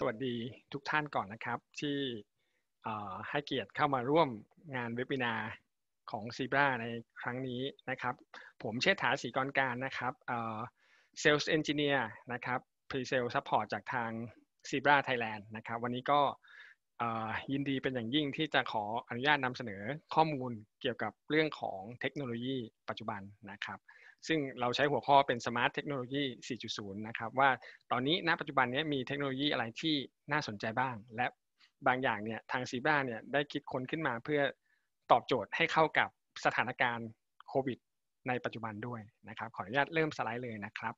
สวัสดีทุกท่านก่อนนะครับที่ให้เกียรติเข้ามาร่วมงานเว็บินาของซีบราในครั้งนี้นะครับ ผมเชษฐาศรีกรการนะครับเซลส์เอนจิเนียร์นะครับพรีเซลซัพพอร์ตจากทางซีบราไทยแลนด์นะครับ วันนี้ก็ยินดีเป็นอย่างยิ่งที่จะขออนุญาตนำเสนอข้อมูลเกี่ยวกับเรื่องของเทคโนโลยีปัจจุบันนะครับซึ่งเราใช้หัวข้อเป็นสมาร์ทเทคโนโลยี4.0 นะครับ ว่าตอนนี้ณปัจจุบันนี้มีเทคโนโลยีอะไรที่น่าสนใจบ้าง และบางอย่างเนี่ยทางซีบ้าเนี่ยได้คิดค้นขึ้นมาเพื่อตอบโจทย์ให้เข้ากับสถานการณ์โควิดในปัจจุบันด้วยนะครับ ขออนุญาตเริ่มสไลด์เลยนะครับ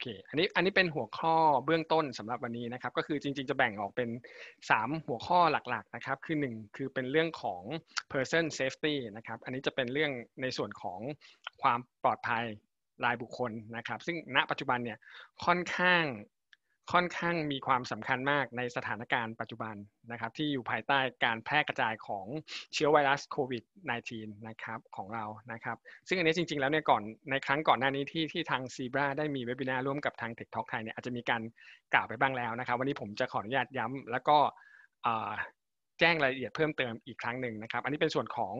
อเคอันนี้อันนี้เป็นหัวข้อเบื้องต้นสำหรับวันนี้นะครับ ก็คือจริงๆจะแบ่งออกเป็น 3 หัวข้อหลักๆ นะครับ คือ 1 คือเป็นเรื่องของ person safety นะครับ อันนี้จะเป็นเรื่องในส่วนของความปลอดภัยรายบุคคลนะครับ ซึ่งณ ปัจจุบันเนี่ย ค่อนข้างค่อนข้างมีความสำคัญมากในสถานการณ์ปัจจุบันนะครับที่อยู่ภายใต้การแพร่กระจายของเชื้อไวรัสโควิด -19 นะครับของเรานะครับซึ่งอันนี้จริงๆ แล้วเนี่ยก่อนในครั้งก่อนหน้านี้ที่ที่ทางซีบราได้มีเว็บินาร่วมกับทางเทคท็อกไทยเนี่ยอาจจะมีการกล่าวไปบ้างแล้วนะครับวันนี้ผมจะขออนุญาตย้ำแล้วก็แจ้งรายละเอียดเพิ่มเติมอีกครั้งหนึ่งนะครับอันนี้เป็นส่วนของ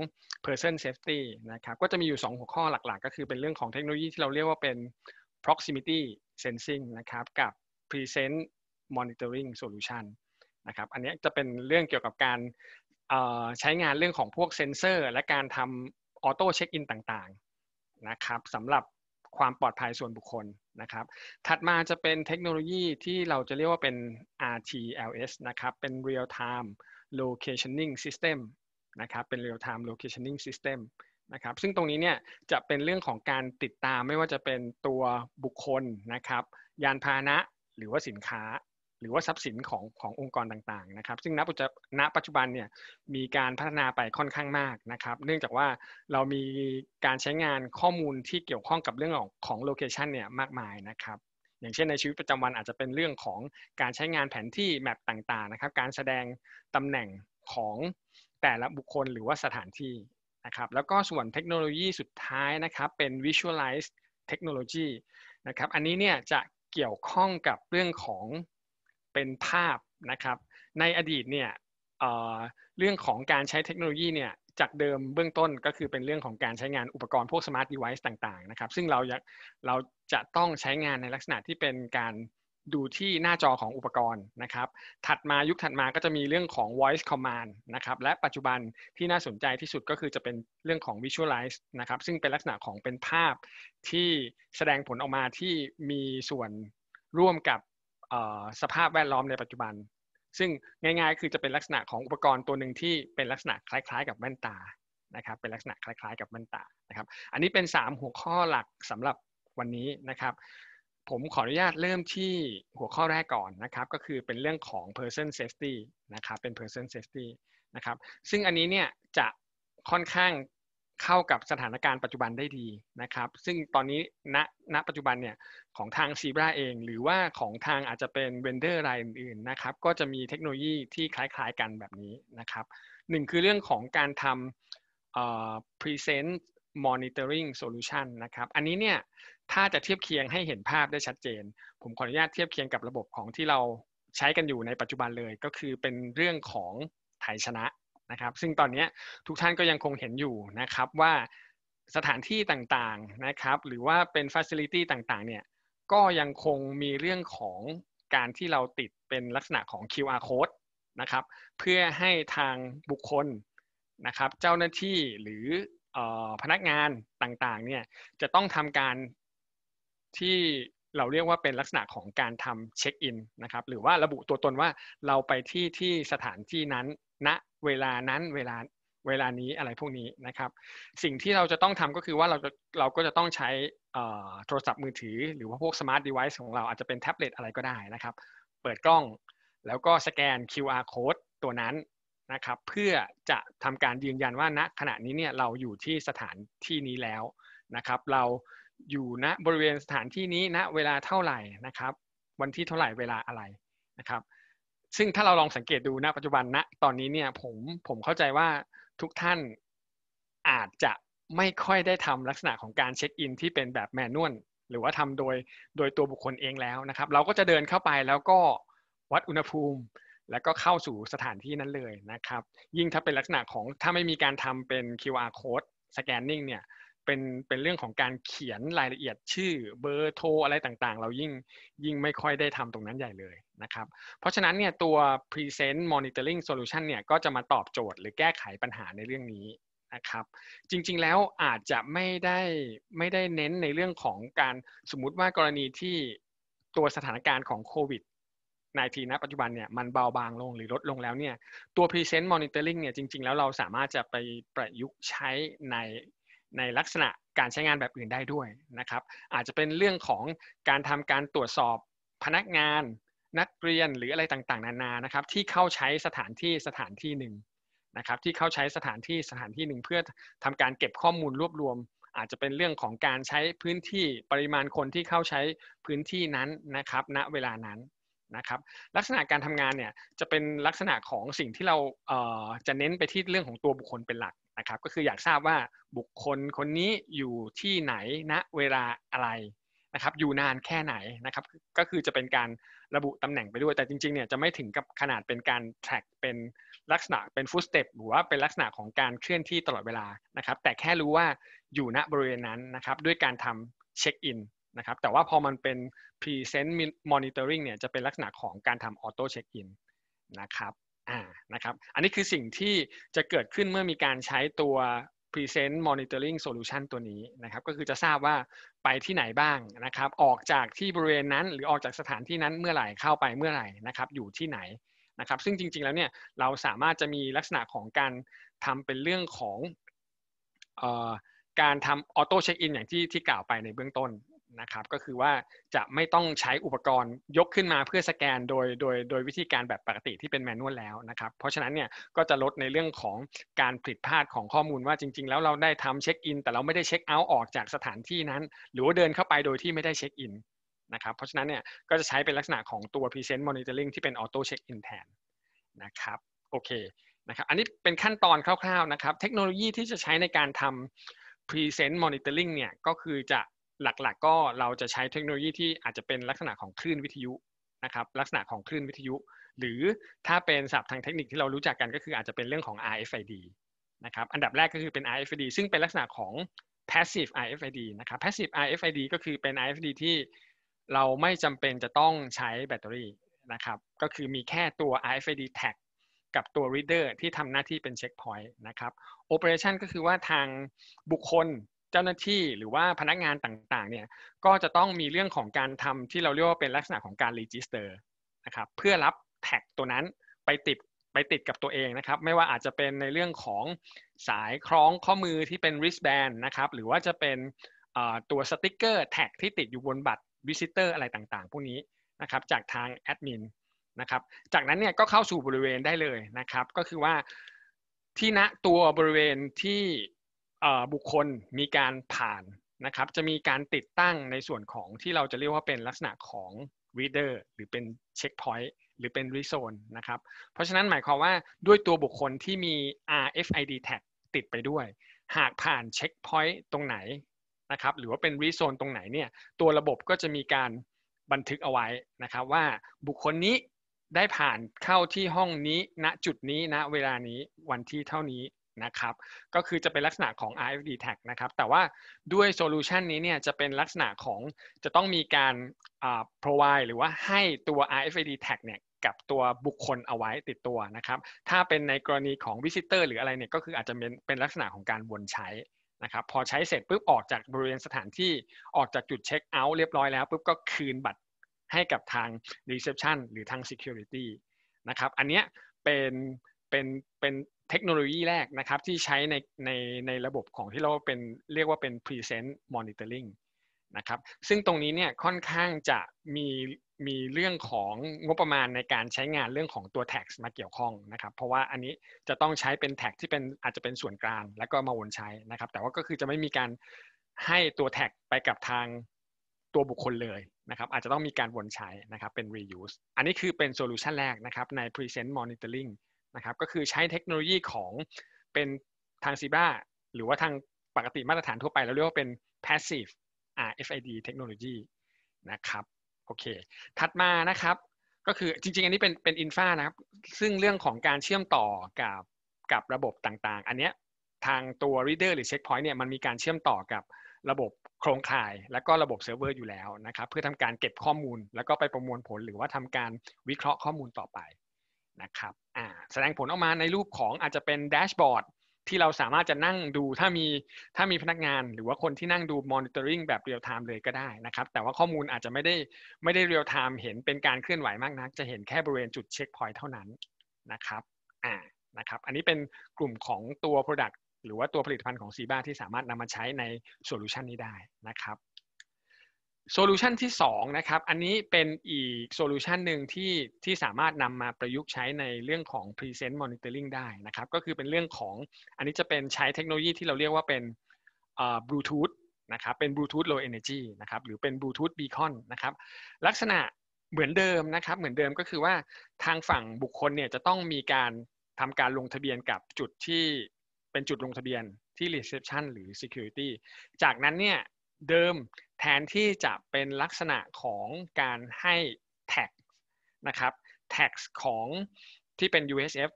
person safety นะครับก็จะมีอยู่ 2 หัวข้อหลักๆ ก็คือเป็นเรื่องของเทคโนโลยีที่เราเรียกว่าเป็น proximity sensing นะครับกับ Present Monitoring Solution นะครับ อันนี้จะเป็นเรื่องเกี่ยวกับการใช้งานเรื่องของพวกเซนเซอร์ และการทำออโต้เช็คอินต่างๆนะครับสำหรับความปลอดภัยส่วนบุคคลนะครับถัดมาจะเป็นเทคโนโลยีที่เราจะเรียกว่าเป็น RTLS นะครับเป็น Real Time Locationing System นะครับเป็น Real Time Locationing System นะครับซึ่งตรงนี้เนี่ยจะเป็นเรื่องของการติดตามไม่ว่าจะเป็นตัวบุคคลนะครับยานพาหนะหรือว่าสินค้าหรือว่าทรัพย์สินของขององค์กรต่างๆ นะครับ ซึ่งณปัจจุบันเนี่ยมีการพัฒนาไปค่อนข้างมากนะครับ เนื่องจากว่าเรามีการใช้งานข้อมูลที่เกี่ยวข้องกับเรื่องของของโลเคชันเนี่ยมากมายนะครับอย่างเช่นในชีวิตประจำวันอาจจะเป็นเรื่องของการใช้งานแผนที่แมปต่างๆนะครับการแสดงตำแหน่งของแต่ละบุคคลหรือว่าสถานที่นะครับแล้วก็ส่วนเทคโนโลยีสุดท้ายนะครับเป็น Visualize Technology นะครับอันนี้เนี่ยจะเกี่ยวข้องกับเรื่องของเป็นภาพนะครับ ในอดีตเนี่ยเเรื่องของการใช้เทคโนโลยีเนี่ย จากเดิมเบื้องต้นก็คือเป็นเรื่องของการใช้งานอุปกรณ์พวกสมาร์ทเดเวิร์ต่างๆนะครับซึ่งเราเราจะต้องใช้งานในลักษณะที่เป็นการดูที่หน้าจอของอุปกรณ์นะครับ ถัดมายุคถัดมาก็จะมีเรื่องของ voice command นะครับ และปัจจุบันที่น่าสนใจที่สุดก็คือจะเป็นเรื่องของ visualize นะครับ ซึ่งเป็นลักษณะของเป็นภาพที่แสดงผลออกมาที่มีส่วนร่วมกับสภาพแวดล้อมในปัจจุบัน ซึ่งง่ายๆคือจะเป็นลักษณะของอุปกรณ์ตัวหนึ่งที่เป็นลักษณะคล้ายๆ กับแว่นตานะครับ เป็นลักษณะคล้ายๆ กับแว่นตา นะครับ อันนี้เป็น 3 หัวข้อหลักสำหรับวันนี้นะครับผมขออนุญาตเริ่มที่หัวข้อแรกก่อนนะครับ ก็คือเป็นเรื่องของ person safety นะครับเป็น person safety นะครับ ซึ่งอันนี้เนี่ยจะค่อนข้างเข้ากับสถานการณ์ปัจจุบันได้ดีนะครับ ซึ่งตอนนี้ณณปัจจุบันเนี่ยของทางซีบราเอง หรือว่าของทางอาจจะเป็นเวนเดอร์รายอื่นๆนะครับก็จะมีเทคโนโลยีที่คล้าย ๆ กันแบบนี้นะครับหนึ่งคือเรื่องของการทำ present Monitoring Solution นะครับอันนี้เนี่ยถ้าจะเทียบเคียงให้เห็นภาพได้ชัดเจน ผมขออนุญาตเทียบเคียงกับระบบของที่เราใช้กันอยู่ในปัจจุบันเลย ก็คือเป็นเรื่องของไทยชนะนะครับ ซึ่งตอนนี้ทุกท่านก็ยังคงเห็นอยู่นะครับว่าสถานที่ต่างๆนะครับ หรือว่าเป็นฟัสซิลิตี้ต่างๆเนี่ยก็ยังคงมีเรื่องของการที่เราติดเป็นลักษณะของ QR code นะครับเพื่อให้ทางบุคคลนะครับ เจ้าหน้าที่หรือพนักงานต่างๆเนี่ยจะต้องทำการที่เราเรียกว่าเป็นลักษณะของการทำเช็คอินนะครับ หรือว่าระบุตัวตนว่าเราไปที่ที่สถานที่นั้นณนะเวลานั้นเวลาเวลานี้อะไรพวกนี้นะครับ สิ่งที่เราจะต้องทำก็คือว่าเราจะเราก็จะต้องใช้โทรศัพท์มือถือ หรือว่าพวกสมาร์ทเดเวิ์ของเราอาจจะเป็นแท็บเล็ตอะไรก็ได้นะครับ เปิดกล้องแล้วก็สแกน QR code ตัวนั้นนะครับเพื่อจะทำการยืนยันว่าณขณะนี้เนี่ยเราอยู่ที่สถานที่นี้แล้วนะครับเราอยู่ณบริเวณสถานที่นี้ณเวลาเท่าไหร่นะครับวันที่เท่าไหร่เวลาอะไรนะครับซึ่งถ้าเราลองสังเกตดูณปัจจุบันณตอนนี้เนี่ยผมผมเข้าใจว่าทุกท่านอาจจะไม่ค่อยได้ทำลักษณะของการเช็คอินที่เป็นแบบแมนนวลหรือว่าทำโดยโดยตัวบุคคลเองแล้วนะครับเราก็จะเดินเข้าไปแล้วก็วัดอุณหภูมิแล้วก็เข้าสู่สถานที่นั้นเลยนะครับ ยิ่งถ้าเป็นลักษณะของถ้าไม่มีการทำเป็น QR code scanning เนี่ยเป็นเป็นเรื่องของการเขียนรายละเอียดชื่อเบอร์โทรอะไรต่างๆ เรายิ่งยิ่งไม่ค่อยได้ทำตรงนั้นใหญ่เลยนะครับ เพราะฉะนั้นเนี่ยตัว Present Monitoring Solution เนี่ยก็จะมาตอบโจทย์หรือแก้ไขปัญหาในเรื่องนี้นะครับ จริงๆแล้วอาจจะไม่ได้ไม่ได้เน้นในเรื่องของการสมมติว่ากรณีที่ตัวสถานการณ์ของโควิด19ณปัจจุบันเนี่ยมันเบา บาง ลง หรือลดลงแล้วเนี่ยตัว Present Monitoring เนี่ยจริงๆแล้วเราสามารถจะไปประยุกต์ใช้ในในลักษณะการใช้งานแบบอื่นได้ด้วยนะครับอาจจะเป็นเรื่องของการทำการตรวจสอบพนักงาน นักเรียนหรืออะไรต่างๆ นานานะครับที่เข้าใช้สถานที่สถานที่หนึ่งนะครับที่เข้าใช้สถานที่สถานที่หนึ่งเพื่อทำการเก็บข้อมูลรวบรวม อาจจะเป็นเรื่องของการใช้พื้นที่ปริมาณคนที่เข้าใช้พื้นที่นั้นนะครับณเวลานั้นนะครับลักษณะการทำงานเนี่ยจะเป็นลักษณะของสิ่งที่เราเจะเน้นไปที่เรื่องของตัวบุคคลเป็นหลักนะครับก็คืออยากทราบว่าบุคคลคนนี้อยู่ที่ไหนณนะเวลาอะไร นะครับ อยู่นานแค่ไหน นะครับ ก็คือจะเป็นการระบุตำแหน่งไปด้วยแต่จริงๆเนี่ยจะไม่ถึงกับขนาดเป็นการ track เป็นลักษณะเป็น foot step หรือว่าเป็นลักษณะของการเคลื่อนที่ตลอดเวลานะครับแต่แค่รู้ว่าอยู่ณบริเวณนั้นนะครับด้วยการทำเช็คอินนะครับแต่ว่าพอมันเป็น present monitoring เนี่ยจะเป็นลักษณะของการทำ auto check in นะครับอ่านะครับอันนี้คือสิ่งที่จะเกิดขึ้นเมื่อมีการใช้ตัว Present Monitoring Solution ตัวนี้นะครับก็คือจะทราบว่าไปที่ไหนบ้างนะครับออกจากที่บริเวณนั้นหรือออกจากสถานที่นั้นเมื่อไหร่เข้าไปเมื่อไหร่นะครับอยู่ที่ไหนนะครับซึ่งจริงๆแล้วเนี่ยเราสามารถจะมีลักษณะของการทำเป็นเรื่องของการทำออโต้เช็คอินอย่างที่ที่กล่าวไปในเบื้องต้นนะครับก็คือว่าจะไม่ต้องใช้อุปกรณ์ยกขึ้นมาเพื่อสแกนโดยโดยโดยวิธีการแบบปกติที่เป็นแมนนวลแล้วนะครับ เพราะฉะนั้นเนี่ยก็จะลดในเรื่องของการผิดพลาดของข้อมูลว่าจริงๆ แล้วเราได้ทำเช็คอินแต่เราไม่ได้เช็คเอาท์ออกจากสถานที่นั้น หรือว่าเดินเข้าไปโดยที่ไม่ได้เช็คอินนะครับเพราะฉะนั้นเนี่ยก็จะใช้เป็นลักษณะของตัว Present Monitoring ที่เป็น Auto Check In แทนนะครับโอเคนะครับอันนี้เป็นขั้นตอนคร่าวๆนะครับเทคโนโลยีที่จะใช้ในการทำ Present Monitoring เนี่ยก็คือจะหลักๆกก็เราจะใช้เทคโนโลยีที่อาจจะเป็นลักษณะของคลื่นวิทยุนะครับ ลักษณะของคลื่นวิทยุ หรือถ้าเป็นศัพท์ทางเทคนิคที่เรารู้จักกันก็คืออาจจะเป็นเรื่องของ RFID นะครับอันดับแรกก็คือเป็น RFID ซึ่งเป็นลักษณะของ passive RFID นะครับ passive RFID ก็คือเป็น RFID ที่ เราไม่จำเป็นจะต้องใช้แบตเตอรี่นะครับก็คือมีแค่ตัว RFID tag กับตัว reader ที่ทำหน้าที่เป็น checkpoint นะครับ operation ก็คือว่าทางบุคคลเจ้าหน้าที่หรือว่าพนักงานต่างๆเนี่ยก็จะต้องมีเรื่องของการทำที่เราเรียกว่าเป็นลักษณะของการรีจิสเตอร์นะครับเพื่อรับแท็กตัวนั้นไปติดไปติดกับตัวเองนะครับ ไม่ว่าอาจจะเป็นในเรื่องของสายคล้องข้อมือที่เป็น wristband นะครับหรือว่าจะเป็นตัวสติกเกอร์แท็กที่ติดอยู่บนบัตรวิซิเตอร์อะไรต่างๆพวกนี้นะครับจากทางแอดมินนะครับจากนั้นเนี่ยก็เข้าสู่บริเวณได้เลยนะครับก็คือว่าที่ณตัวบริเวณที่บุคคลมีการผ่านนะครับจะมีการติดตั้งในส่วนของที่เราจะเรียกว่าเป็นลักษณะของ reader หรือเป็น checkpoint หรือเป็น rezone นะครับ เพราะฉะนั้นหมายความว่าด้วยตัวบุคคลที่มี RFID tag ติดไปด้วย หากผ่าน checkpoint ตรงไหนนะครับหรือว่าเป็น rezone ตรงไหนเนี่ยตัวระบบก็จะมีการบันทึกเอาไว้นะครับว่าบุคคลนี้ได้ผ่านเข้าที่ห้องนี้ณจุดนี้ณเวลานี้วันที่เท่านี้นะครับ ก็คือจะเป็นลักษณะของ RFID tag นะครับ แต่ว่าด้วยโซลูชันนี้เนี่ยจะเป็นลักษณะของจะต้องมีการ provide หรือว่าให้ตัว RFID tag เนี่ยกับตัวบุคคลเอาไว้ติดตัวนะครับ ถ้าเป็นในกรณีของวิซิเตอร์หรืออะไรเนี่ยก็คืออาจจะเป็นเป็นลักษณะของการวนใช้นะครับ พอใช้เสร็จปุ๊บออกจากบริเวณสถานที่ออกจากจุดเช็คเอาท์เรียบร้อยแล้วปุ๊บก็คืนบัตรให้กับทางรีเซพชันหรือทาง Security นะครับ อันเนี้ยเป็นเป็นเป็นเทคโนโลยีแรกนะครับที่ใช้ในในในระบบของที่เราเป็นเรียกว่าเป็น present monitoring นะครับซึ่งตรงนี้เนี่ยค่อนข้างจะมีมีเรื่องของงบประมาณในการใช้งานเรื่องของตัว t a กมาเกี่ยวข้องนะครับ เพราะว่าอันนี้จะต้องใช้เป็น t a กที่เป็นอาจจะเป็นส่วนกลางแล้วก็มาวนใช้นะครับแต่ว่าก็คือจะไม่มีการให้ตัว t a กไปกับทางตัวบุคคลเลยนะครับอาจจะต้องมีการวนใช้นะครับเป็น reuse อันนี้คือเป็นโซลูชันแรกนะครับใน present monitoring นะครับก็คือใช้เทคโนโลยีของเป็นทางซีบ้าหรือว่าทางปกติมาตรฐานทั่วไปเราเรียกว่าเป็น passive RFID technology นะครับโอเค ถัดมานะครับก็คือจริงๆ อันนี้เป็นเป็นอินฟานะครับ ซึ่งเรื่องของการเชื่อมต่อกับกับระบบต่างๆ อันเนี้ยทางตัว Reader หรือ Checkpoint เนี่ยมันมีการเชื่อมต่อกับระบบโครงข่าย และก็ระบบเซิร์ฟเวอร์อยู่แล้วนะครับ เพื่อทำการเก็บข้อมูลแล้วก็ไปประมวลผล หรือว่าทำการวิเคราะห์ข้อมูลต่อไปนะครับอ่าแสดงผลออกมาในรูปของอาจจะเป็นแดชบอร์ดที่เราสามารถจะนั่งดูถ้ามีถ้ามีพนักงานหรือว่าคนที่นั่งดูมอนิเตอร์ริงแบบเรียลไทม์เลยก็ได้นะครับ แต่ว่าข้อมูลอาจจะไม่ได้ไม่ได้เรียลไทม์เห็นเป็นการเคลื่อนไหวมากนักจะเห็นแค่บริเวณจุดเช็คพอยต์เท่านั้นนะครับอ่านะครับอันนี้เป็นกลุ่มของตัว Product หรือว่าตัวผลิตภัณฑ์ของซีบ้าที่สามารถนำมาใช้ในโซลูชันนี้ได้นะครับโซลูชันที่ 2 นะครับ อันนี้เป็นอีกโซลูชันหนึ่งที่ ที่สามารถนำมาประยุกต์ใช้ในเรื่องของ Present Monitoring ได้นะครับ ก็คือเป็นเรื่องของอันนี้จะเป็นใช้เทคโนโลยีที่เราเรียกว่าเป็นบลูทูธนะครับ เป็นบลูทูธ low energy นะครับ หรือเป็นบลูทูธบีคอนนะครับ ลักษณะเหมือนเดิมนะครับ เหมือนเดิมก็คือว่าทางฝั่งบุคคลเนี่ยจะต้องมีการทำการลงทะเบียนกับจุดที่เป็นจุดลงทะเบียนที่ reception หรือ security จากนั้นเนี่ยเดิมแทนที่จะเป็นลักษณะของการให้แท็กนะครับ แท็กของที่เป็น USF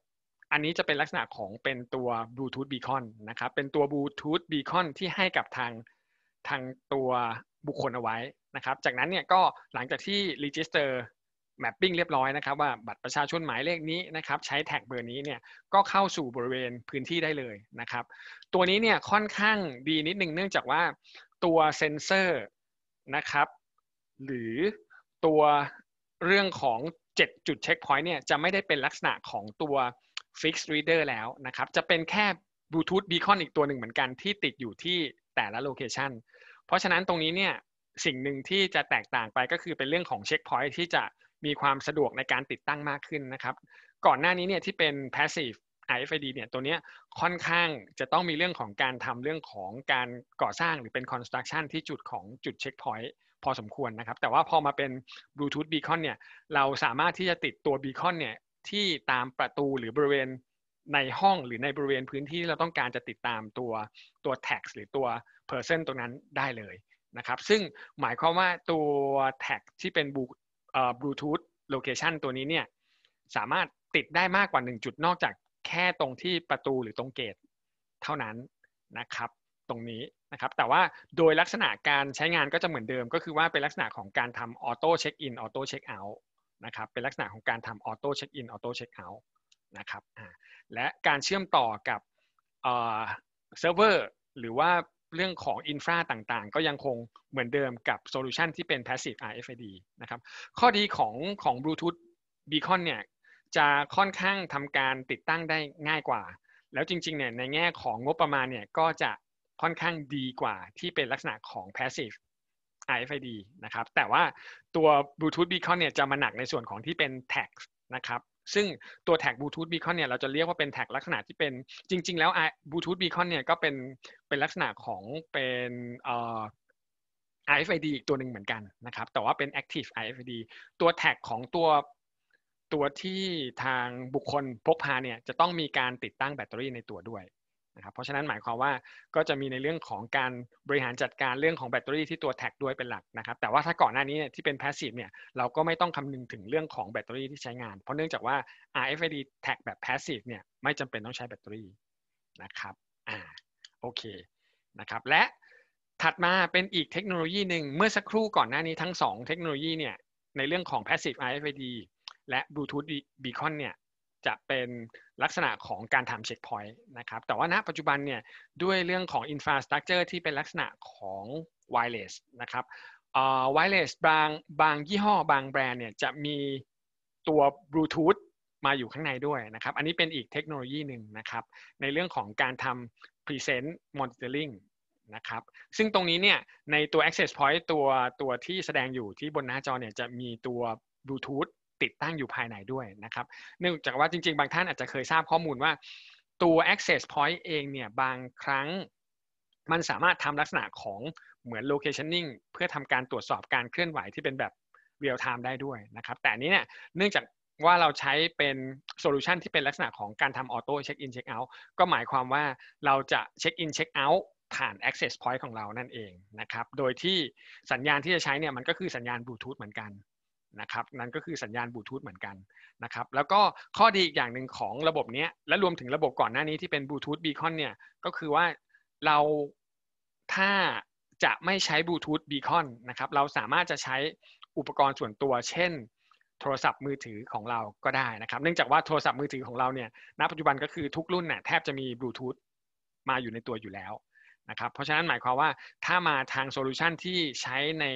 อันนี้จะเป็นลักษณะของเป็นตัว Bluetooth Beacon นะครับเป็นตัว Bluetooth Beacon ที่ให้กับทางทางตัวบุคคลเอาไว้นะครับจากนั้นเนี่ยก็หลังจากที่ Register Mapping เรียบร้อยนะครับ ว่าบัตรประชาชนหมายเลขนี้นะครับใช้แท็กเบอร์นี้เนี่ยก็เข้าสู่บริเวณพื้นที่ได้เลยนะครับตัวนี้เนี่ยค่อนข้างดีนิดนึงเนื่องจากว่าตัวเซนเซอร์นะครับหรือตัวเรื่องของ 7 จุดเช็คพอยต์เนี่ยจะไม่ได้เป็นลักษณะของตัว Fixed Reader แล้วนะครับจะเป็นแค่ Bluetooth Beacon อีกตัวหนึ่งเหมือนกันที่ติดอยู่ที่แต่ละโลเคชันเพราะฉะนั้นตรงนี้เนี่ยสิ่งหนึ่งที่จะแตกต่างไปก็คือเป็นเรื่องของเช็คพอยต์ที่จะมีความสะดวกในการติดตั้งมากขึ้นนะครับก่อนหน้านี้เนี่ยที่เป็น Passive RFID เนี่ยตัวเนี้ยค่อนข้างจะต้องมีเรื่องของการทำเรื่องของการก่อสร้างหรือเป็น construction ที่จุดของจุดเช็คพอยต์พอสมควรนะครับ แต่ว่าพอมาเป็น Bluetooth Beacon เนี่ยเราสามารถที่จะติดตัวบีคอนเนี่ยที่ตามประตูหรือบริเวณในห้องหรือในบริเวณพื้นที่เราต้องการจะติดตามตัวตัว tag หรือตัว person ตรงนั้นได้เลยนะครับ ซึ่งหมายความว่าตัว tag ที่เป็นบลูทูธโลเคชันตัวนี้เนี่ยสามารถติดได้มากกว่า1จุดนอกจากแค่ตรงที่ประตูหรือตรงเกตเท่านั้นนะครับ ตรงนี้นะครับ แต่ว่าโดยลักษณะการใช้งานก็จะเหมือนเดิมก็คือว่าเป็นลักษณะของการทำออโต้เช็คอินออโต้เช็คเอาท์นะครับเป็นลักษณะของการทำออโต้เช็คอินออโต้เช็คเอาท์นะครับและการเชื่อมต่อกับเซิร์ฟเวอร์หรือว่าเรื่องของอินฟราต่างๆ ก็ยังคงเหมือนเดิมกับโซลูชันที่เป็น Passive RFID นะครับข้อดีของของ Bluetooth Beacon เนี่ยจะค่อนข้างทำการติดตั้งได้ง่ายกว่า แล้วจริงๆเนี่ยในแง่ของงบประมาณเนี่ยก็จะค่อนข้างดีกว่าที่เป็นลักษณะของ passive RFID นะครับ แต่ว่าตัว Bluetooth Beacon เนี่ยจะมาหนักในส่วนของที่เป็น tag นะครับ ซึ่งตัวแท็ก Bluetooth Beacon เนี่ยเราจะเรียกว่าเป็นแท็กลักษณะที่เป็นจริง ๆ แล้ว Bluetooth Beacon เนี่ยก็เป็นเป็นลักษณะของเป็นออ RFID อีกตัวหนึ่งเหมือนกันนะครับ แต่ว่าเป็น Active RFID ตัวแท็กของตัวตัวที่ทางบุคคลพกพาเนี่ยจะต้องมีการติดตั้งแบตเตอรี่ในตัวด้วยนะครับเพราะฉะนั้นหมายความว่าก็จะมีในเรื่องของการบริหารจัดการเรื่องของแบตเตอรี่ที่ตัวแท็กด้วยเป็นหลักนะครับแต่ว่าถ้าก่อนหน้านี้เนี่ยที่เป็นพาสซีฟเนี่ยเราก็ไม่ต้องคำนึงถึงเรื่องของแบตเตอรี่ที่ใช้งาน เพราะเนื่องจากว่า RFID แท็กแบบพาสซีฟเนี่ยไม่จำเป็นต้องใช้แบตเตอรี่นะครับอ่าโอเคนะครับและถัดมาเป็นอีกเทคโนโลยีหนึ่งเมื่อสักครู่ก่อนหน้านี้ทั้ง2เทคโนโลยีเนี่ยในเรื่องของ passive RFID และ Bluetooth Beacon เนี่ยจะเป็นลักษณะของการทำเช็คพอยต์นะครับแต่ว่าณปัจจุบันเนี่ยด้วยเรื่องของ Infrastructure ที่เป็นลักษณะของ Wireless นะครับไวเลสบางบางยี่ห้อ บางแบรนด์เนี่ยจะมีตัวบลูทูธมาอยู่ข้างในด้วยนะครับอันนี้เป็นอีกเทคโนโลยีหนึ่งนะครับในเรื่องของการทำ Present Monitoring นะครับซึ่งตรงนี้เนี่ยในตัว Access Point ตัวตัวที่แสดงอยู่ที่บนหน้าจอเนี่ยจะมีตัวบลูทูธติดตั้งอยู่ภายในด้วยนะครับ เนื่องจากว่าจริงๆ บางท่านอาจจะเคยทราบข้อมูลว่าตัว access point เองเนี่ย บางครั้ง มันสามารถทำลักษณะของเหมือน locationing เพื่อทำการตรวจสอบการเคลื่อนไหวที่เป็นแบบ real time ได้ด้วยนะครับ แต่นี้เนี่ยเนื่องจากว่าเราใช้เป็นโซลูชันที่เป็นลักษณะของการทำออโต้เช็คอินเช็คเอาท์ก็หมายความว่าเราจะเช็คอินเช็คเอาท์ผ่าน access point ของเรานั่นเองนะครับโดยที่สัญญาณที่จะใช้เนี่ยมันก็คือสัญญาณบลูทูธเหมือนกันนะครับนั่นก็คือสัญญาณบลูทูธเหมือนกันนะครับแล้วก็ข้อดีอีกอย่างหนึ่งของระบบนี้และรวมถึงระบบก่อนหน้านี้ที่เป็นบลูทูธบีคอนเนี่ยก็คือว่าเราถ้า จะไม่ใช้บลูทูธบีคอนนะครับเราสามารถจะใช้อุปกรณ์ส่วนตัว เช่น โทรศัพท์มือถือของเราก็ได้นะครับเนื่องจากว่าโทรศัพท์มือถือของเราเนี่ยณปัจจุบันก็คือทุกรุ่นเนี่ยแทบจะมีบลูทูธมาอยู่ในตัวอยู่แล้วนะครับเพราะฉะนั้นหมายความว่าถ้ามาทางโซลูชันที่ใช้ใน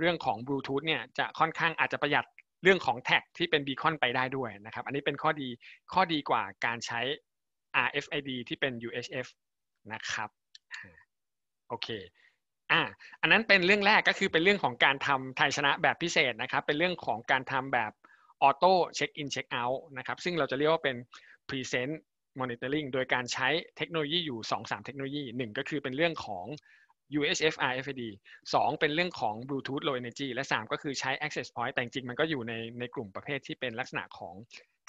เรื่องของบลูทูธเนี่ยจะค่อนข้างอาจจะประหยัดเรื่องของแท็กที่เป็นบีคอนไปได้ด้วยนะครับ อันนี้เป็นข้อดีข้อดีกว่าการใช้ RFID ที่เป็น UHF นะครับ โอเคอ่ะอันนั้นเป็นเรื่องแรกก็คือเป็นเรื่องของการทำไทยชนะแบบพิเศษนะครับ เป็นเรื่องของการทำแบบออโต้เช็คอินเช็คเอาท์นะครับ ซึ่งเราจะเรียกว่าเป็น Present Monitoring โดยการใช้เทคโนโลยีอยู่2-3เทคโนโลยี 1 ก็คือเป็นเรื่องของ UHF RFID 2 เป็นเรื่องของ Bluetooth Low Energy และ 3 ก็คือใช้ Access Point แต่จริงมันก็อยู่ในในกลุ่มประเภทที่เป็นลักษณะของ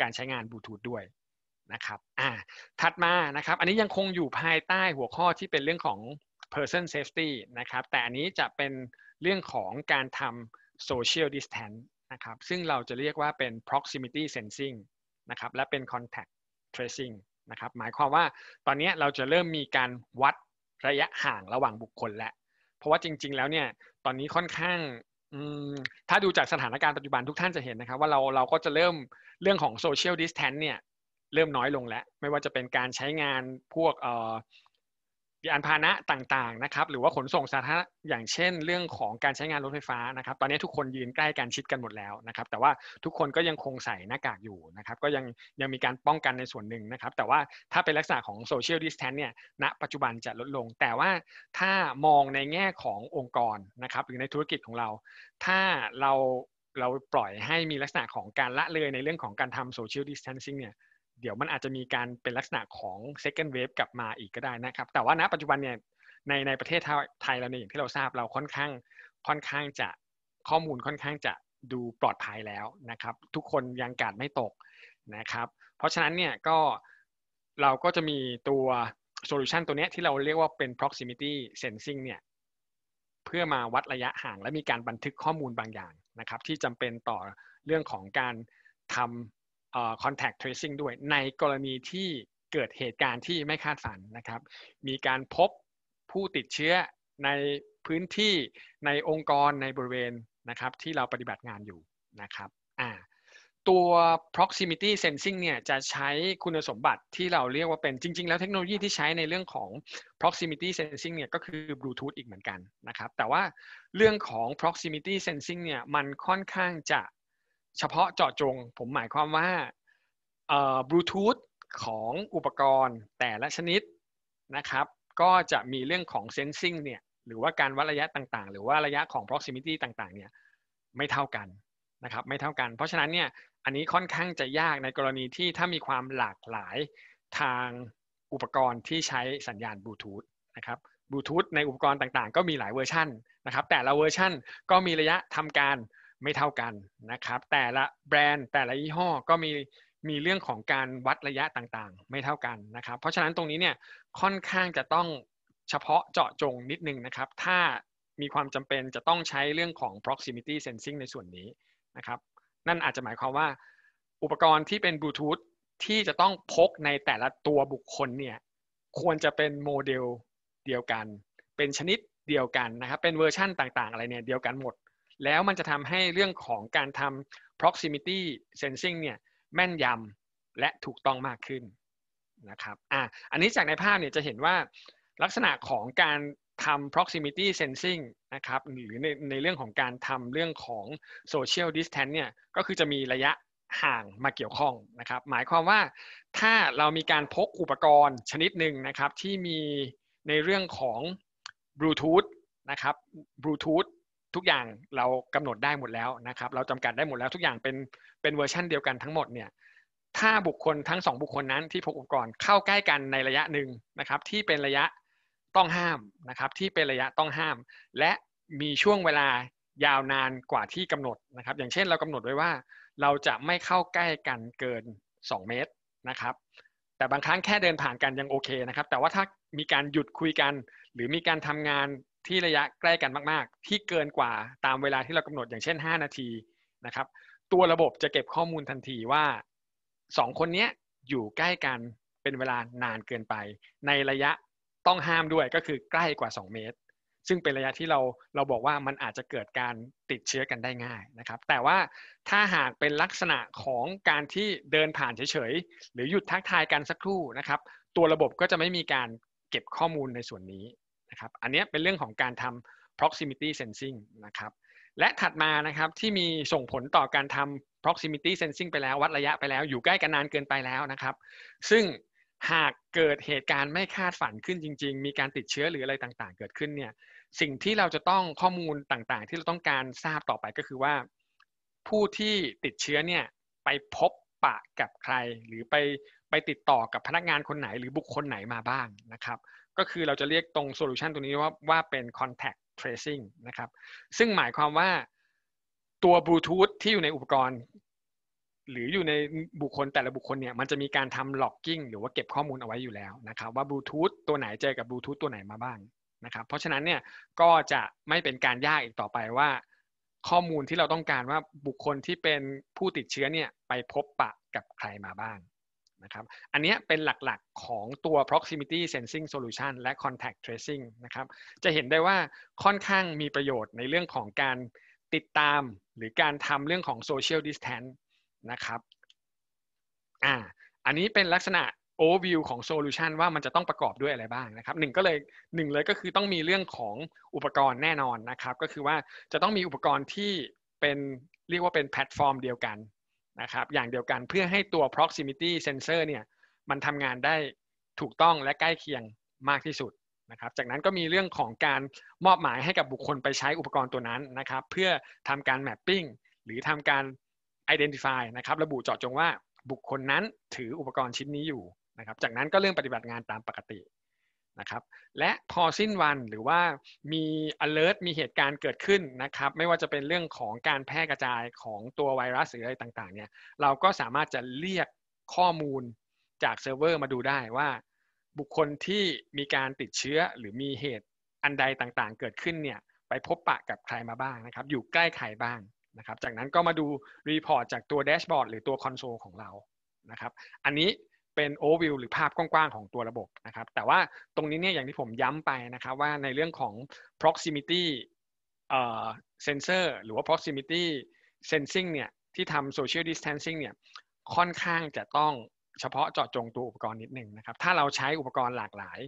การใช้งานบลูทูธด้วยนะครับอ่าถัดมานะครับอันนี้ยังคงอยู่ภายใต้หัวข้อที่เป็นเรื่องของ person safety นะครับแต่อันนี้จะเป็นเรื่องของการทำ social distance นะครับซึ่งเราจะเรียกว่าเป็น proximity sensing นะครับและเป็น contact tracing นะครับหมายความว่าตอนนี้เราจะเริ่มมีการวัดระยะห่างระหว่างบุคคลและ เพราะว่าจริง ๆ แล้วเนี่ย ตอนนี้ค่อนข้าง ถ้าดูจากสถานการณ์ปัจจุบันทุกท่านจะเห็นนะครับว่าเราเราก็จะเริ่มเรื่องของโซเชียลดิสแทนเนี่ย เริ่มน้อยลงแล้วไม่ว่าจะเป็นการใช้งานพวกเยานพาหนะต่างๆนะครับหรือว่าขนส่งสาธารณะอย่างเช่นเรื่องของการใช้งานรถไฟฟ้านะครับตอนนี้ทุกคนยืนใกล้กันชิดกันหมดแล้วนะครับ แต่ว่าทุกคนก็ยังคงใส่หน้ากากอยู่นะครับก็ยังยังมีการป้องกันในส่วนหนึ่งนะครับ แต่ว่าถ้าเป็นลักษณะของโซเชียลดิสแทนเนี่ยณปัจจุบันจะลดลง แต่ว่าถ้ามองในแง่ขององค์กรนะครับหรือในธุรกิจของเรา ถ้าเราเราปล่อยให้มีลักษณะของการละเลยในเรื่องของการทำโซเชียลดิสแทนซิ่งเนี่ยเดี๋ยวมันอาจจะมีการเป็นลักษณะของ second wave กลับมาอีกก็ได้นะครับ แต่ว่าณปัจจุบันเนี่ยในในประเทศไทยเราเนี่ยอย่างที่เราทราบเราค่อนข้างค่อนข้างจะข้อมูลค่อนข้างจะดูปลอดภัยแล้วนะครับ ทุกคนยังกาดไม่ตกนะครับ เพราะฉะนั้นเนี่ยก็เราก็จะมีตัวโซลูชันตัวนี้ที่เราเรียกว่าเป็น proximity sensing เนี่ยเพื่อมาวัดระยะห่างและมีการบันทึกข้อมูลบางอย่างนะครับที่จำเป็นต่อเรื่องของการทำ contact tracing ด้วยในกรณีที่เกิดเหตุการณ์ที่ไม่คาดฝันนะครับ มีการพบผู้ติดเชื้อในพื้นที่ในองค์กรในบริเวณนะครับที่เราปฏิบัติงานอยู่นะครับอ่าตัว proximity sensing เนี่ยจะใช้คุณสมบัติที่เราเรียกว่าเป็นจริงๆ แล้วเทคโนโลยีที่ใช้ในเรื่องของ proximity sensing เนี่ยก็คือ Bluetooth อีกเหมือนกันนะครับ แต่ว่าเรื่องของ proximity sensing เนี่ยมันค่อนข้างจะเฉพาะเจาะจง ผมหมายความว่าบลูทูธของอุปกรณ์แต่ละชนิดนะครับก็จะมีเรื่องของเซนซิงเนี่ยหรือว่าการวัดระยะต่างๆ หรือว่าระยะของ proximity ต่างๆเนี่ยไม่เท่ากันนะครับไม่เท่ากัน เพราะฉะนั้นเนี่ยอันนี้ค่อนข้างจะยากในกรณีที่ถ้ามีความหลากหลายทางอุปกรณ์ที่ใช้สัญญาณบลูทูธนะครับบลูทูธในอุปกรณ์ต่างๆก็มีหลายเวอร์ชันนะครับแต่ละเวอร์ชันก็มีระยะทำการไม่เท่ากันนะครับแต่ละแบรนด์แต่ละยี่ห้อก็มีมีเรื่องของการวัดระยะต่างๆ ไม่เท่ากันนะครับเพราะฉะนั้นตรงนี้เนี่ยค่อนข้างจะต้องเฉพาะเจาะจงนิดนึงนะครับถ้ามีความจำเป็นจะต้องใช้เรื่องของ proximity sensing ในส่วนนี้นะครับนั่นอาจจะหมายความว่าอุปกรณ์ที่เป็นบลูทูธที่จะต้องพกในแต่ละตัวบุคคลเนี่ยควรจะเป็นโมเดลเดียวกัน เป็นชนิดเดียวกันนะครับเป็นเวอร์ชั่นต่างๆอะไรเนี่ยเดียวกันหมดแล้วมันจะทำให้เรื่องของการทำ proximity sensing เนี่ยแม่นยำและถูกต้องมากขึ้นนะครับอ่ะอันนี้จากในภาพเนี่ยจะเห็นว่าลักษณะของการทำ proximity sensing นะครับหรือในในเรื่องของการทำเรื่องของ social distance เนี่ยก็คือจะมีระยะห่างมาเกี่ยวข้องนะครับหมายความว่าถ้าเรามีการพกอุปกรณ์ชนิดหนึ่งนะครับที่มีในเรื่องของบลูทูธนะครับบลูทูธทุกอย่างเรากำหนดได้หมดแล้วนะครับ เราจำกัดได้หมดแล้วทุกอย่างเป็นเป็นเวอร์ชั่นเดียวกันทั้งหมดเนี่ย ถ้าบุคคลทั้งสองบุคคลนั้นที่พบก่อนเข้าใกล้กันในระยะหนึ่งนะครับที่เป็นระยะต้องห้ามนะครับที่เป็นระยะต้องห้าม และมีช่วงเวลายาวนานกว่าที่กำหนดนะครับอย่างเช่น เรากำหนดไว้ว่า เราจะไม่เข้าใกล้กันเกิน 2 เมตรนะครับแต่บางครั้งแค่เดินผ่านกันยังโอเคนะครับแต่ว่าถ้ามีการหยุดคุยกันหรือมีการทำงานที่ระยะใกล้กันมาก ๆ ที่เกินกว่าตามเวลาที่เรากำหนดอย่างเช่น 5 นาทีนะครับ ตัวระบบจะเก็บข้อมูลทันทีว่า 2 คนนี้อยู่ใกล้กันเป็นเวลานานเกินไป ในระยะต้องห้ามด้วยก็คือใกล้กว่า 2 เมตร ซึ่งเป็นระยะที่เราเราบอกว่ามันอาจจะเกิดการติดเชื้อกันได้ง่ายนะครับ แต่ว่าถ้าหากเป็นลักษณะของการที่เดินผ่านเฉยๆหรือหยุดทักทายกันสักครู่นะครับ ตัวระบบก็จะไม่มีการเก็บข้อมูลในส่วนนี้นะครับ อันนี้เป็นเรื่องของการทำ proximity sensing นะครับ และถัดมานะครับที่มีส่งผลต่อการทำ proximity sensing ไปแล้ววัดระยะไปแล้วอยู่ใกล้กันนานเกินไปแล้วนะครับ ซึ่งหากเกิดเหตุการณ์ไม่คาดฝันขึ้นจริงๆ มีการติดเชื้อหรืออะไรต่างๆ เกิดขึ้นเนี่ย สิ่งที่เราจะต้องข้อมูลต่างๆ ที่เราต้องการทราบต่อไปก็คือว่า ผู้ที่ติดเชื้อเนี่ยไปพบปะกับใคร หรือไปไปติดต่อกับพนักงานคนไหนหรือบุคคลไหนมาบ้างนะครับก็คือเราจะเรียกตรงโซลูชันตัวนี้ว่าว่าเป็น contact tracing นะครับ ซึ่งหมายความว่าตัวบลูทูธที่อยู่ในอุปกรณ์ หรืออยู่ในบุคคลแต่ละบุคคลเนี่ย มันจะมีการทำล็อกกิ้งหรือว่าเก็บข้อมูลเอาไว้อยู่แล้วนะครับ ว่าบลูทูธตัวไหนเจอกับบลูทูธตัวไหนมาบ้างนะครับ เพราะฉะนั้นเนี่ย ก็จะไม่เป็นการยากอีกต่อไปว่า ข้อมูลที่เราต้องการว่าบุคคลที่เป็นผู้ติดเชื้อเนี่ยไปพบปะกับใครมาบ้างนะครับอันนี้เป็นหลักๆของตัว proximity sensing solution และ contact tracing นะครับ จะเห็นได้ว่าค่อนข้างมีประโยชน์ในเรื่องของการติดตามหรือการทำเรื่องของ social distance นะครับอ่าอันนี้เป็นลักษณะ overview ของ solution ว่ามันจะต้องประกอบด้วยอะไรบ้างนะครับหนึ่งก็เลยหนึ่งเลยก็คือต้องมีเรื่องของอุปกรณ์แน่นอนนะครับ ก็คือว่าจะต้องมีอุปกรณ์ที่เป็นเรียกว่าเป็นแพลตฟอร์มเดียวกันนะครับ อย่างเดียวกันเพื่อให้ตัว proximity sensor เนี่ย มันทำงานได้ถูกต้องและใกล้เคียงมากที่สุดนะครับ จากนั้นก็มีเรื่องของการมอบหมายให้กับบุคคลไปใช้อุปกรณ์ตัวนั้นนะครับ เพื่อทำการ mapping หรือทำการ identify นะครับ ระบุเจาะจงว่าบุคคลนั้นถืออุปกรณ์ชิ้นนี้อยู่นะครับ จากนั้นก็เรื่องปฏิบัติงานตามปกติะครับและพอสิ้นวันหรือว่ามี alert มีเหตุการณ์เกิดขึ้นนะครับไม่ว่าจะเป็นเรื่องของการแพร่กระจายของตัวไวรัสหรืออะไรต่าง ๆเนี่ยเราก็สามารถจะเรียกข้อมูลจากเซิร์ฟเวอร์มาดูได้ว่า บุคคลที่มีการติดเชื้อหรือมีเหตุอันใดต่างๆเกิดขึ้นเนี่ยไปพบปะกับใครมาบ้างนะครับ อยู่ใกล้ใครบ้างนะครับจากนั้นก็มาดูรีพอร์ตจากตัวแดชบอร์ดหรือตัวคอนโซลของเรานะครับ อันนี้เป็นโอวิวหรือภาพกว้างๆ ของตัวระบบนะครับ แต่ว่าตรงนี้เนี่ยอย่างที่ผมย้ำไปนะครับว่าในเรื่องของ proximity เซนเ sensor หรือว่า proximity sensing เนี่ยที่ทำ social distancing เนี่ยค่อนข้างจะต้องเฉพาะเจาะจงตัวอุปกรณ์นิดหนึ่งนะครับ ถ้าเราใช้อุปกรณ์หลากหลาย